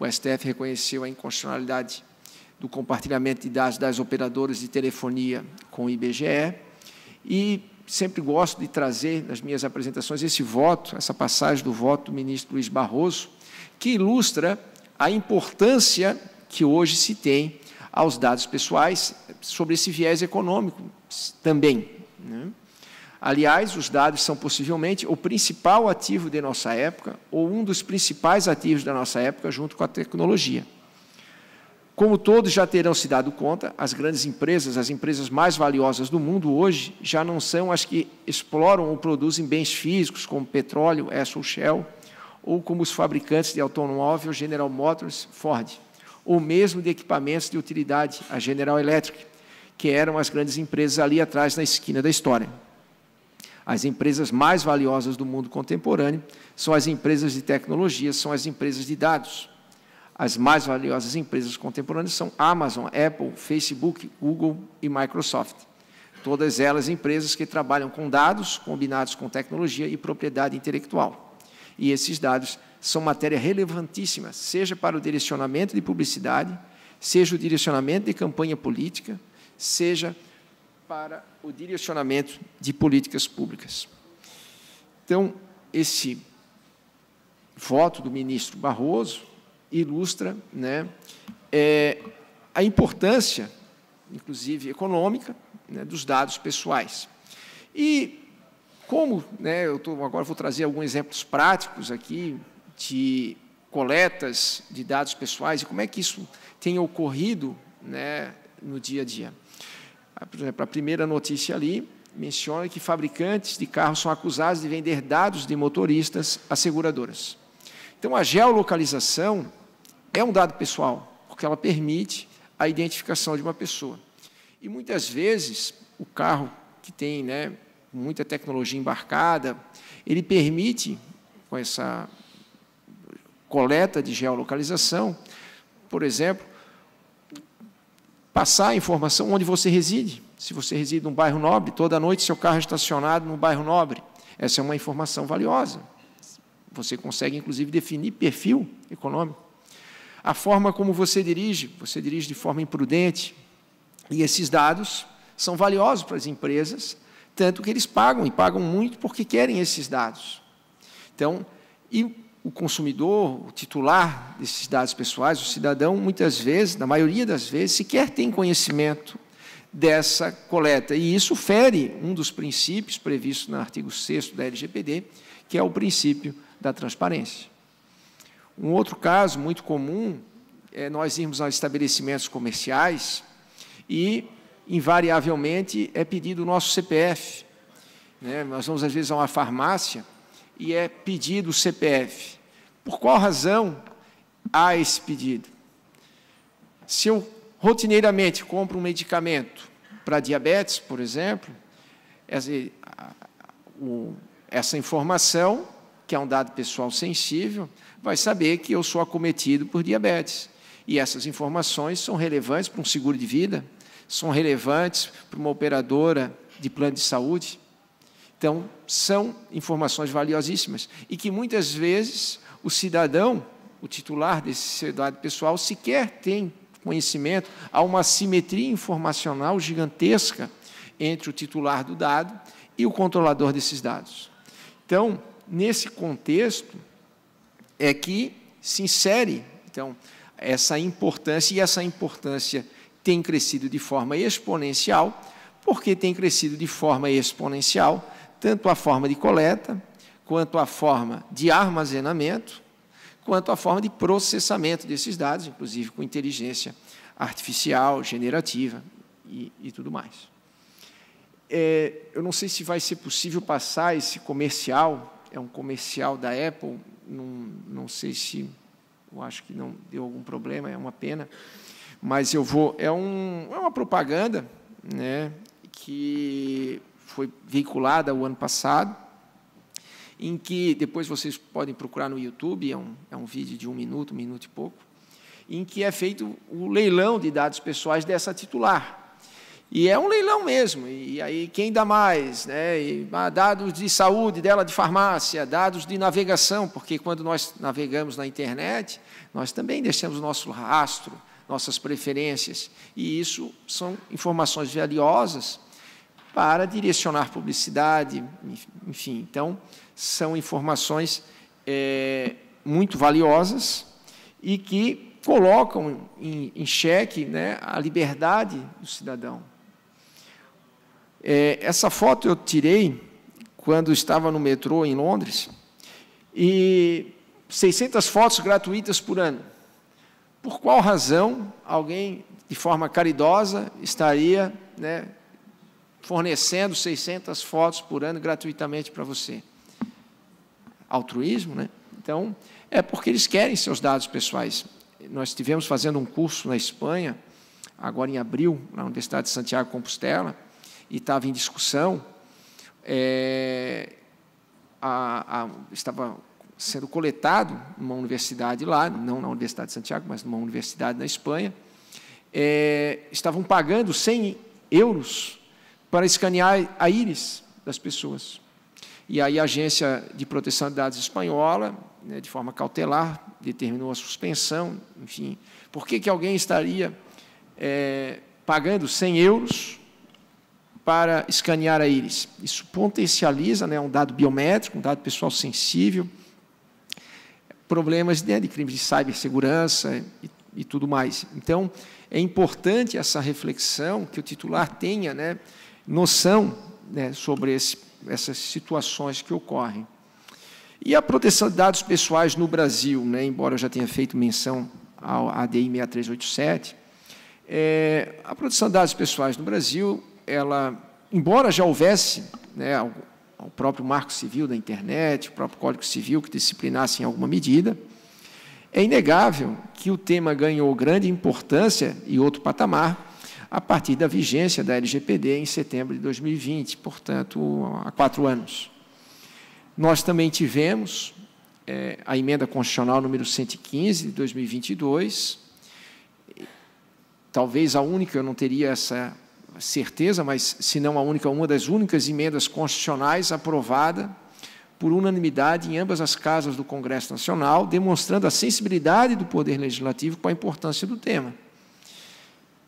O STF reconheceu a inconstitucionalidade do compartilhamento de dados das operadoras de telefonia com o IBGE. E sempre gosto de trazer nas minhas apresentações esse voto, essa passagem do voto do ministro Luiz Barroso, que ilustra a importância que hoje se tem aos dados pessoais sobre esse viés econômico também. Né? Aliás, os dados são possivelmente o principal ativo de nossa época, ou um dos principais ativos da nossa época, junto com a tecnologia. Como todos já terão se dado conta, as grandes empresas, as empresas mais valiosas do mundo hoje, já não são as que exploram ou produzem bens físicos, como petróleo, essa ou Shell, ou como os fabricantes de automóvel General Motors, Ford ou mesmo de equipamentos de utilidade, a General Electric, que eram as grandes empresas ali atrás na esquina da história. As empresas mais valiosas do mundo contemporâneo são as empresas de tecnologia, são as empresas de dados. As mais valiosas empresas contemporâneas são Amazon, Apple, Facebook, Google e Microsoft. Todas elas empresas que trabalham com dados combinados com tecnologia e propriedade intelectual. E esses dados são matéria relevantíssima, seja para o direcionamento de publicidade, seja o direcionamento de campanha política, seja para o direcionamento de políticas públicas. Então, esse voto do ministro Barroso ilustra né, é, a importância, inclusive econômica, né, dos dados pessoais. E como, né, eu tô, agora vou trazer alguns exemplos práticos aqui, de coletas de dados pessoais e como é que isso tem ocorrido né, no dia a dia. Ah, por exemplo, a primeira notícia ali menciona que fabricantes de carros são acusados de vender dados de motoristas a seguradoras. Então, a geolocalização é um dado pessoal, porque ela permite a identificação de uma pessoa. E muitas vezes, o carro que tem né, muita tecnologia embarcada, ele permite, com essa coleta de geolocalização, por exemplo, passar a informação onde você reside. Se você reside num bairro nobre, toda noite seu carro é estacionado no bairro nobre. Essa é uma informação valiosa. Você consegue, inclusive, definir perfil econômico. A forma como você dirige, você dirige de forma imprudente. E esses dados são valiosos para as empresas, tanto que eles pagam, e pagam muito porque querem esses dados. Então, e o consumidor, o titular desses dados pessoais, o cidadão, muitas vezes, na maioria das vezes, sequer tem conhecimento dessa coleta. E isso fere um dos princípios previstos no artigo 6 da LGPD, que é o princípio da transparência. Um outro caso muito comum é nós irmos a estabelecimentos comerciais e, invariavelmente, é pedido o nosso CPF. Né? Nós vamos, às vezes, a uma farmácia e é pedido o CPF. Por qual razão há esse pedido? Se eu rotineiramente compro um medicamento para diabetes, por exemplo, essa informação, que é um dado pessoal sensível, vai saber que eu sou acometido por diabetes. E essas informações são relevantes para um seguro de vida, são relevantes para uma operadora de plano de saúde. Então, são informações valiosíssimas e que muitas vezes o cidadão, o titular desse dado pessoal, sequer tem conhecimento. Há uma simetria informacional gigantesca entre o titular do dado e o controlador desses dados. Então, nesse contexto, é que se insere então, essa importância, e essa importância tem crescido de forma exponencial, porque tem crescido de forma exponencial tanto a forma de coleta, quanto a forma de armazenamento, quanto a forma de processamento desses dados, inclusive com inteligência artificial, generativa e, e tudo mais. É, eu não sei se vai ser possível passar esse comercial, é um comercial da Apple, não, não sei se, eu acho que não deu algum problema, é uma pena, mas eu vou, é, um, é uma propaganda né, que foi veiculada o ano passado, em que depois vocês podem procurar no YouTube, é um, é um vídeo de um minuto, um minuto e pouco, em que é feito o leilão de dados pessoais dessa titular. E é um leilão mesmo, e, aí quem dá mais? Né? E, ah, dados de saúde dela de farmácia, dados de navegação, porque quando nós navegamos na internet, nós também deixamos o nosso rastro, nossas preferências, e isso são informações valiosas para direcionar publicidade, enfim. Então, são informações é, muito valiosas e que colocam em, em xeque né, a liberdade do cidadão. É, essa foto eu tirei quando estava no metrô em Londres e 600 fotos gratuitas por ano. Por qual razão alguém, de forma caridosa, estaria né, fornecendo 600 fotos por ano gratuitamente para você. Altruísmo, né? Então, é porque eles querem seus dados pessoais. Nós estivemos fazendo um curso na Espanha, agora em abril, na Universidade de Santiago Compostela, e estava em discussão. É, a, a, estava sendo coletado numa universidade lá, não na Universidade de Santiago, mas numa universidade na Espanha. É, estavam pagando 100 euros para escanear a íris das pessoas. E aí a Agência de Proteção de Dados Espanhola, né, de forma cautelar, determinou a suspensão, enfim. Por que, que alguém estaria é, pagando 100 euros para escanear a íris? Isso potencializa, né, um dado biométrico, um dado pessoal sensível, problemas né, de crimes de cibersegurança e, e tudo mais. Então, é importante essa reflexão que o titular tenha, né, noção né, sobre esse, essas situações que ocorrem. E a proteção de dados pessoais no Brasil, né, embora eu já tenha feito menção ao ADI 6387, é, a proteção de dados pessoais no Brasil, ela, embora já houvesse né, o próprio marco civil da internet, o próprio código civil que disciplinasse em alguma medida, é inegável que o tema ganhou grande importância e outro patamar a partir da vigência da LGPD em setembro de 2020, portanto, há quatro anos. Nós também tivemos é, a emenda constitucional número 115 de 2022, talvez a única, eu não teria essa certeza, mas se não a única, uma das únicas emendas constitucionais aprovada por unanimidade em ambas as casas do Congresso Nacional, demonstrando a sensibilidade do Poder Legislativo com a importância do tema.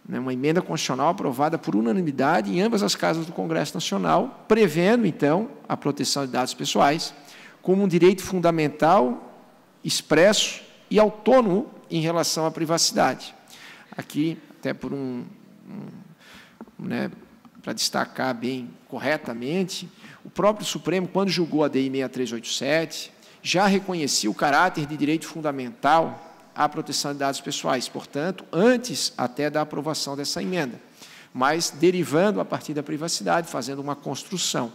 Né, uma emenda constitucional aprovada por unanimidade em ambas as casas do Congresso Nacional, prevendo, então, a proteção de dados pessoais como um direito fundamental, expresso e autônomo em relação à privacidade. Aqui, até por um, um né, para destacar bem corretamente, o próprio Supremo, quando julgou a DI 6387, já reconhecia o caráter de direito fundamental à proteção de dados pessoais, portanto, antes até da aprovação dessa emenda, mas derivando a partir da privacidade, fazendo uma construção.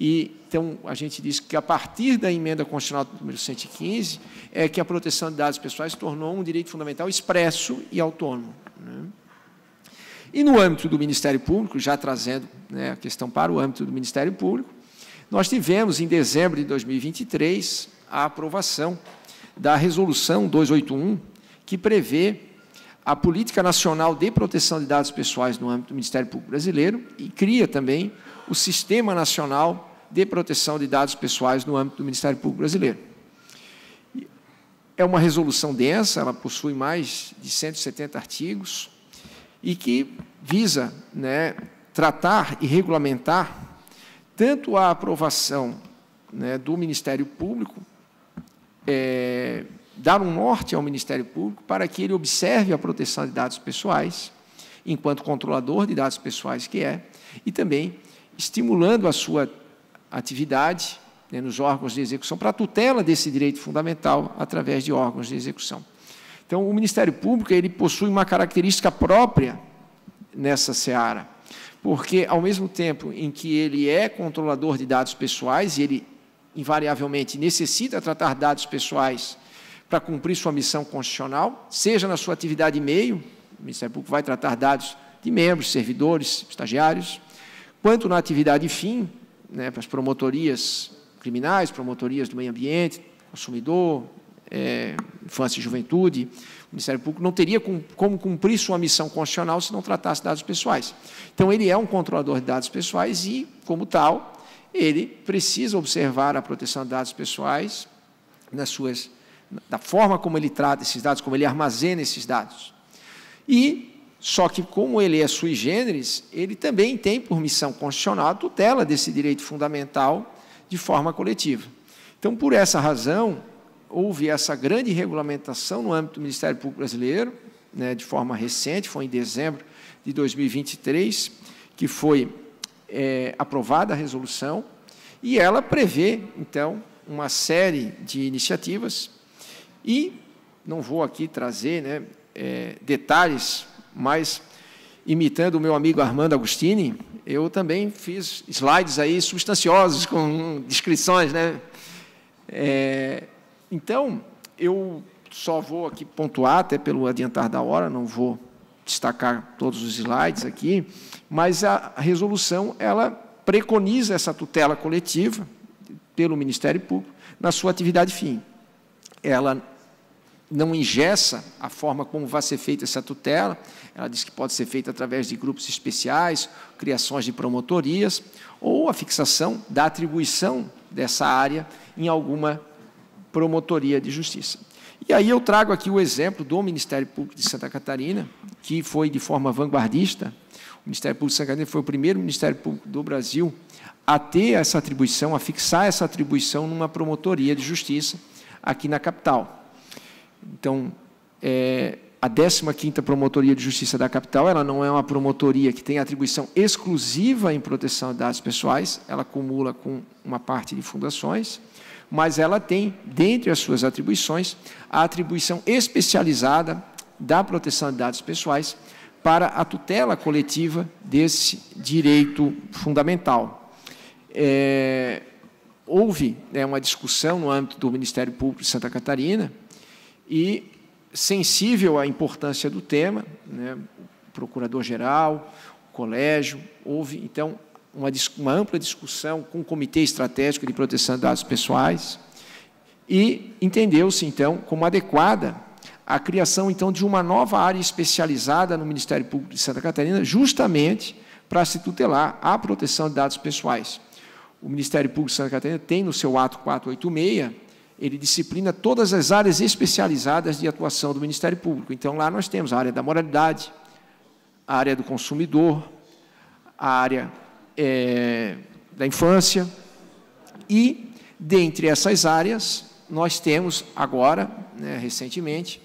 E então a gente diz que a partir da emenda constitucional número 115 é que a proteção de dados pessoais tornou um direito fundamental expresso e autônomo. Né? E no âmbito do Ministério Público, já trazendo né, a questão para o âmbito do Ministério Público, nós tivemos em dezembro de 2023 a aprovação da Resolução 281, que prevê a Política Nacional de Proteção de Dados Pessoais no âmbito do Ministério Público Brasileiro e cria também o Sistema Nacional de Proteção de Dados Pessoais no âmbito do Ministério Público Brasileiro. É uma resolução densa, ela possui mais de 170 artigos e que visa né, tratar e regulamentar tanto a aprovação né, do Ministério Público é, dar um norte ao Ministério Público para que ele observe a proteção de dados pessoais, enquanto controlador de dados pessoais que é, e também estimulando a sua atividade né, nos órgãos de execução para a tutela desse direito fundamental através de órgãos de execução. Então, o Ministério Público ele possui uma característica própria nessa seara, porque, ao mesmo tempo em que ele é controlador de dados pessoais e ele invariavelmente, necessita tratar dados pessoais para cumprir sua missão constitucional, seja na sua atividade e-mail, o Ministério Público vai tratar dados de membros, servidores, estagiários, quanto na atividade fim, né, para as promotorias criminais, promotorias do meio ambiente, consumidor, é, infância e juventude, o Ministério Público não teria com, como cumprir sua missão constitucional se não tratasse dados pessoais. Então, ele é um controlador de dados pessoais e, como tal, ele precisa observar a proteção de dados pessoais nas suas, da forma como ele trata esses dados, como ele armazena esses dados. E só que, como ele é sui generis, ele também tem, por missão constitucional, a tutela desse direito fundamental de forma coletiva. Então, por essa razão, houve essa grande regulamentação no âmbito do Ministério Público Brasileiro, né, de forma recente, foi em dezembro de 2023, que foi é, aprovada a resolução e ela prevê, então, uma série de iniciativas e não vou aqui trazer né, é, detalhes, mas imitando o meu amigo Armando Agostini, eu também fiz slides aí substanciosos com descrições, né? É, então, eu só vou aqui pontuar, até pelo adiantar da hora, não vou destacar todos os slides aqui, mas a resolução ela preconiza essa tutela coletiva pelo Ministério Público na sua atividade fim. Ela não ingessa a forma como vai ser feita essa tutela, ela diz que pode ser feita através de grupos especiais, criações de promotorias, ou a fixação da atribuição dessa área em alguma promotoria de justiça. E aí eu trago aqui o exemplo do Ministério Público de Santa Catarina, que foi de forma vanguardista. O Ministério Público de Santa Catarina foi o primeiro Ministério Público do Brasil a ter essa atribuição, a fixar essa atribuição numa promotoria de justiça aqui na capital. Então, é, a 15ª Promotoria de Justiça da capital, ela não é uma promotoria que tem atribuição exclusiva em proteção de dados pessoais, ela acumula com uma parte de fundações, mas ela tem, dentre as suas atribuições, a atribuição especializada da proteção de dados pessoais para a tutela coletiva desse direito fundamental. É, houve né, uma discussão no âmbito do Ministério Público de Santa Catarina e, sensível à importância do tema, né, o procurador-geral, o colégio, houve, então, uma, uma ampla discussão com o Comitê Estratégico de Proteção de Dados Pessoais e entendeu-se, então, como adequada a criação, então, de uma nova área especializada no Ministério Público de Santa Catarina, justamente para se tutelar a proteção de dados pessoais. O Ministério Público de Santa Catarina tem no seu ato 486, ele disciplina todas as áreas especializadas de atuação do Ministério Público. Então, lá nós temos a área da moralidade, a área do consumidor, a área é, da infância. E, dentre essas áreas, nós temos agora, né, recentemente,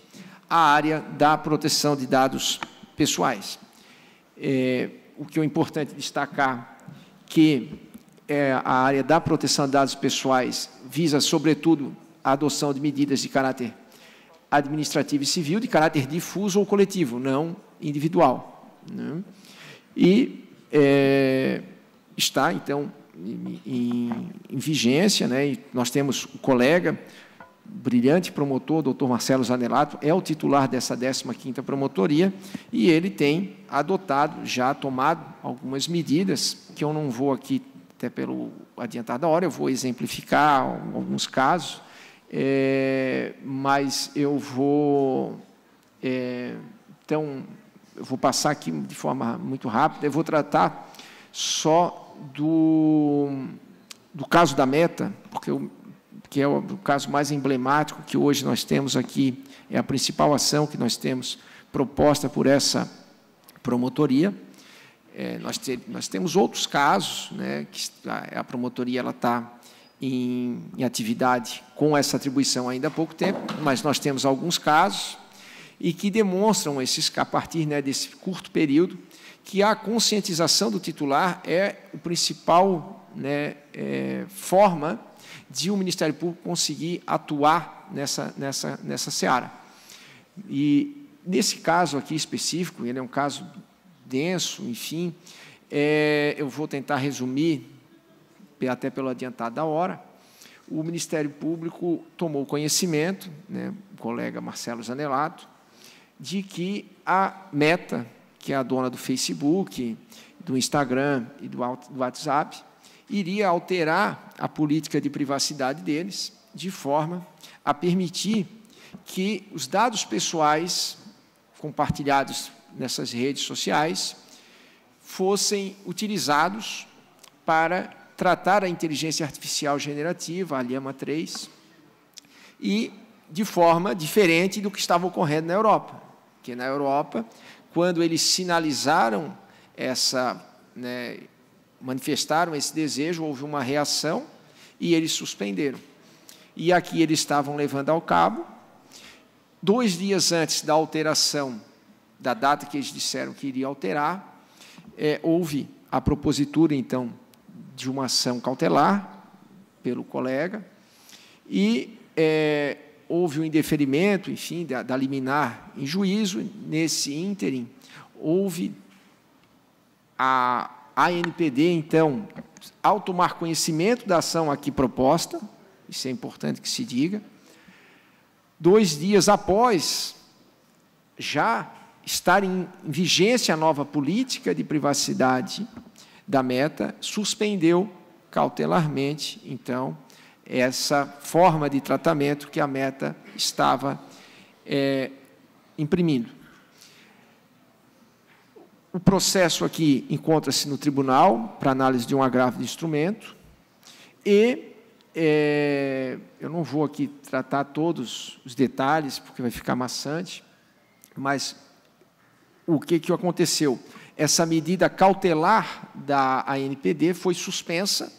a área da proteção de dados pessoais. É, o que é importante destacar que é, a área da proteção de dados pessoais visa, sobretudo, a adoção de medidas de caráter administrativo e civil, de caráter difuso ou coletivo, não individual. Né? E é, está, então, em, em, vigência, né? e nós temos o colega, brilhante promotor, doutor Marcelo Zanelato, é o titular dessa 15ª promotoria, e ele tem adotado, já tomado algumas medidas, que eu não vou aqui, até pelo adiantar da hora, eu vou exemplificar alguns casos, é, mas eu vou... É, então, eu vou passar aqui de forma muito rápida, eu vou tratar só do, do caso da Meta, porque o, que é o, o caso mais emblemático que hoje nós temos aqui, é a principal ação que nós temos proposta por essa promotoria. É, nós, te, nós, temos outros casos, né, que a, a promotoria está em, em, atividade com essa atribuição ainda há pouco tempo, mas nós temos alguns casos e que demonstram esses, a partir né, desse curto período que a conscientização do titular é o principal né, é, forma de o um Ministério Público conseguir atuar nessa, nessa, nessa seara. E nesse caso aqui específico, ele é um caso denso, enfim, é, eu vou tentar resumir, até pelo adiantado da hora, o Ministério Público tomou conhecimento, né, o colega Marcelo Zanelato, de que a meta que é a dona do Facebook, do Instagram e do WhatsApp, iria alterar a política de privacidade deles de forma a permitir que os dados pessoais compartilhados nessas redes sociais fossem utilizados para tratar a inteligência artificial generativa, a Lhama 3, e de forma diferente do que estava ocorrendo na Europa. Porque na Europa quando eles sinalizaram essa, né, manifestaram esse desejo, houve uma reação e eles suspenderam. E aqui eles estavam levando ao cabo. Dois dias antes da alteração, da data que eles disseram que iria alterar, é, houve a propositura, então, de uma ação cautelar pelo colega, e é, houve um indeferimento, enfim, da, da liminar em juízo, nesse ínterim, houve a ANPD, então, ao tomar conhecimento da ação aqui proposta, isso é importante que se diga, dois dias após já estar em vigência a nova política de privacidade da Meta, suspendeu cautelarmente, então, essa forma de tratamento que a Meta estava é, imprimindo. O processo aqui encontra-se no tribunal para análise de um agravo de instrumento e é, eu não vou aqui tratar todos os detalhes porque vai ficar maçante, mas o que que aconteceu? Essa medida cautelar da ANPD foi suspensa,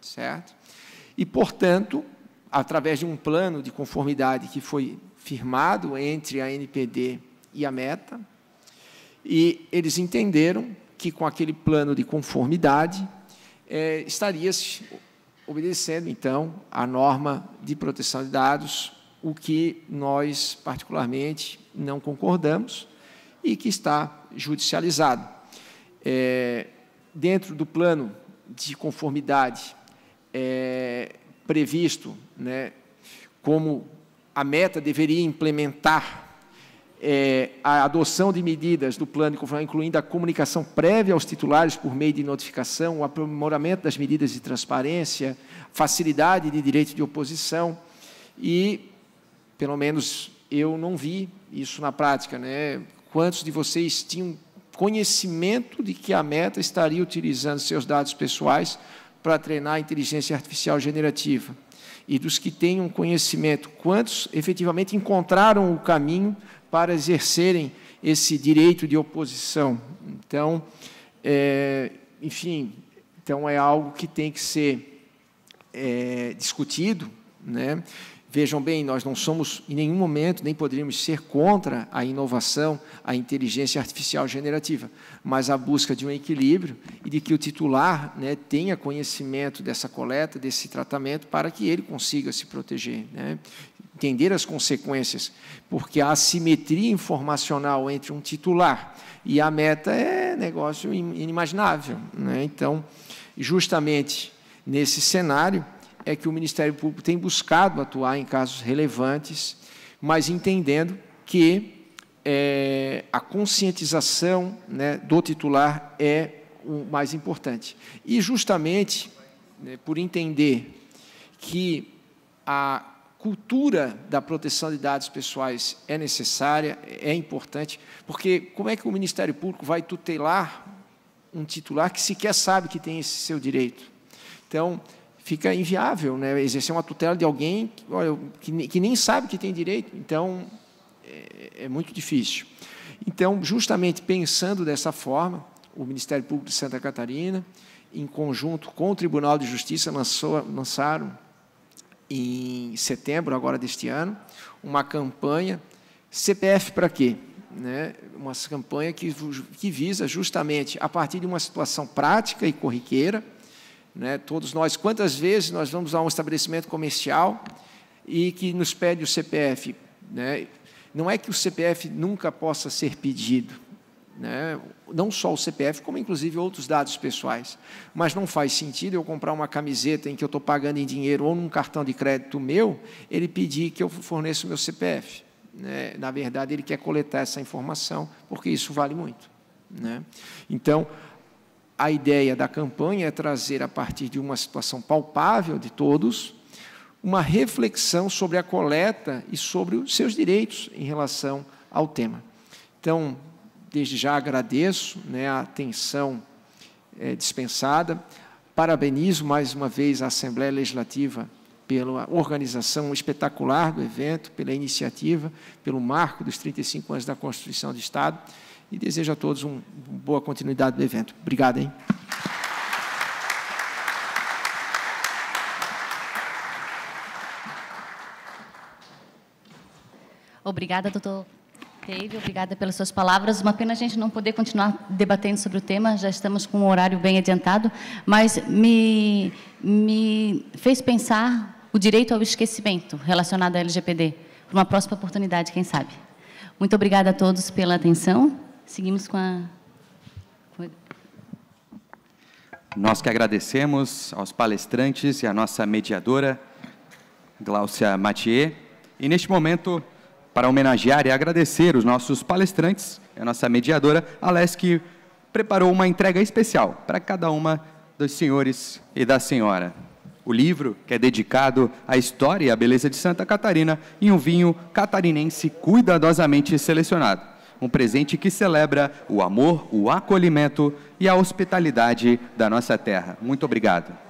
certo? E, portanto, através de um plano de conformidade que foi firmado entre a NPD e a Meta, e eles entenderam que com aquele plano de conformidade é, estaria se obedecendo, então, à norma de proteção de dados, o que nós, particularmente, não concordamos e que está judicializado. É, dentro do plano de conformidade é, previsto né, como a meta deveria implementar é, a adoção de medidas do plano de conformidade, incluindo a comunicação prévia aos titulares por meio de notificação, o aprimoramento das medidas de transparência, facilidade de direito de oposição e, pelo menos, eu não vi isso na prática. Né? Quantos de vocês tinham conhecimento de que a meta estaria utilizando seus dados pessoais para treinar a inteligência artificial generativa e dos que têm um conhecimento, quantos efetivamente encontraram o caminho para exercerem esse direito de oposição. Então, é, enfim, então é algo que tem que ser é, discutido, né? Vejam bem, nós não somos em nenhum momento, nem poderíamos ser contra a inovação, a inteligência artificial generativa, mas a busca de um equilíbrio e de que o titular né, tenha conhecimento dessa coleta, desse tratamento, para que ele consiga se proteger, né? entender as consequências, porque a assimetria informacional entre um titular e a meta é negócio inimaginável. Né? Então, justamente nesse cenário, é que o Ministério Público tem buscado atuar em casos relevantes, mas entendendo que é, a conscientização né, do titular é o mais importante. E justamente né, por entender que a cultura da proteção de dados pessoais é necessária, é importante, porque como é que o Ministério Público vai tutelar um titular que sequer sabe que tem esse seu direito? Então, fica inviável, né? Exercer uma tutela de alguém que, olha, que, que nem sabe que tem direito, então é, é muito difícil. Então, justamente pensando dessa forma, o Ministério Público de Santa Catarina, em conjunto com o Tribunal de Justiça, lançou, lançaram em setembro agora deste ano uma campanha CPF para quê? Né? Uma campanha que, que visa justamente, a partir de uma situação prática e corriqueira, né? Todos nós, quantas vezes nós vamos a um estabelecimento comercial e que nos pede o CPF? Né? Não é que o CPF nunca possa ser pedido, né? não só o CPF, como inclusive outros dados pessoais. Mas não faz sentido eu comprar uma camiseta em que eu estou pagando em dinheiro ou num cartão de crédito meu, ele pedir que eu forneça o meu CPF. Né? Na verdade, ele quer coletar essa informação, porque isso vale muito. Né? Então, a ideia da campanha é trazer, a partir de uma situação palpável de todos, uma reflexão sobre a coleta e sobre os seus direitos em relação ao tema. Então, desde já agradeço né, a atenção é, dispensada, parabenizo mais uma vez a Assembleia Legislativa pela organização espetacular do evento, pela iniciativa, pelo marco dos 35 anos da Constituição do Estado e desejo a todos uma boa continuidade do evento. Obrigado, hein? Obrigada, doutor Teve. Obrigada pelas suas palavras. Uma pena a gente não poder continuar debatendo sobre o tema, já estamos com um horário bem adiantado, mas me, me fez pensar o direito ao esquecimento relacionado à LGPD, para uma próxima oportunidade, quem sabe. Muito obrigada a todos pela atenção seguimos com a. Nós que agradecemos aos palestrantes e à nossa mediadora, Gláucia Mathieu. E neste momento, para homenagear e agradecer os nossos palestrantes, a nossa mediadora, a que preparou uma entrega especial para cada uma dos senhores e da senhora. O livro, que é dedicado à história e à beleza de Santa Catarina, e um vinho catarinense cuidadosamente selecionado um presente que celebra o amor, o acolhimento e a hospitalidade da nossa terra. Muito obrigado.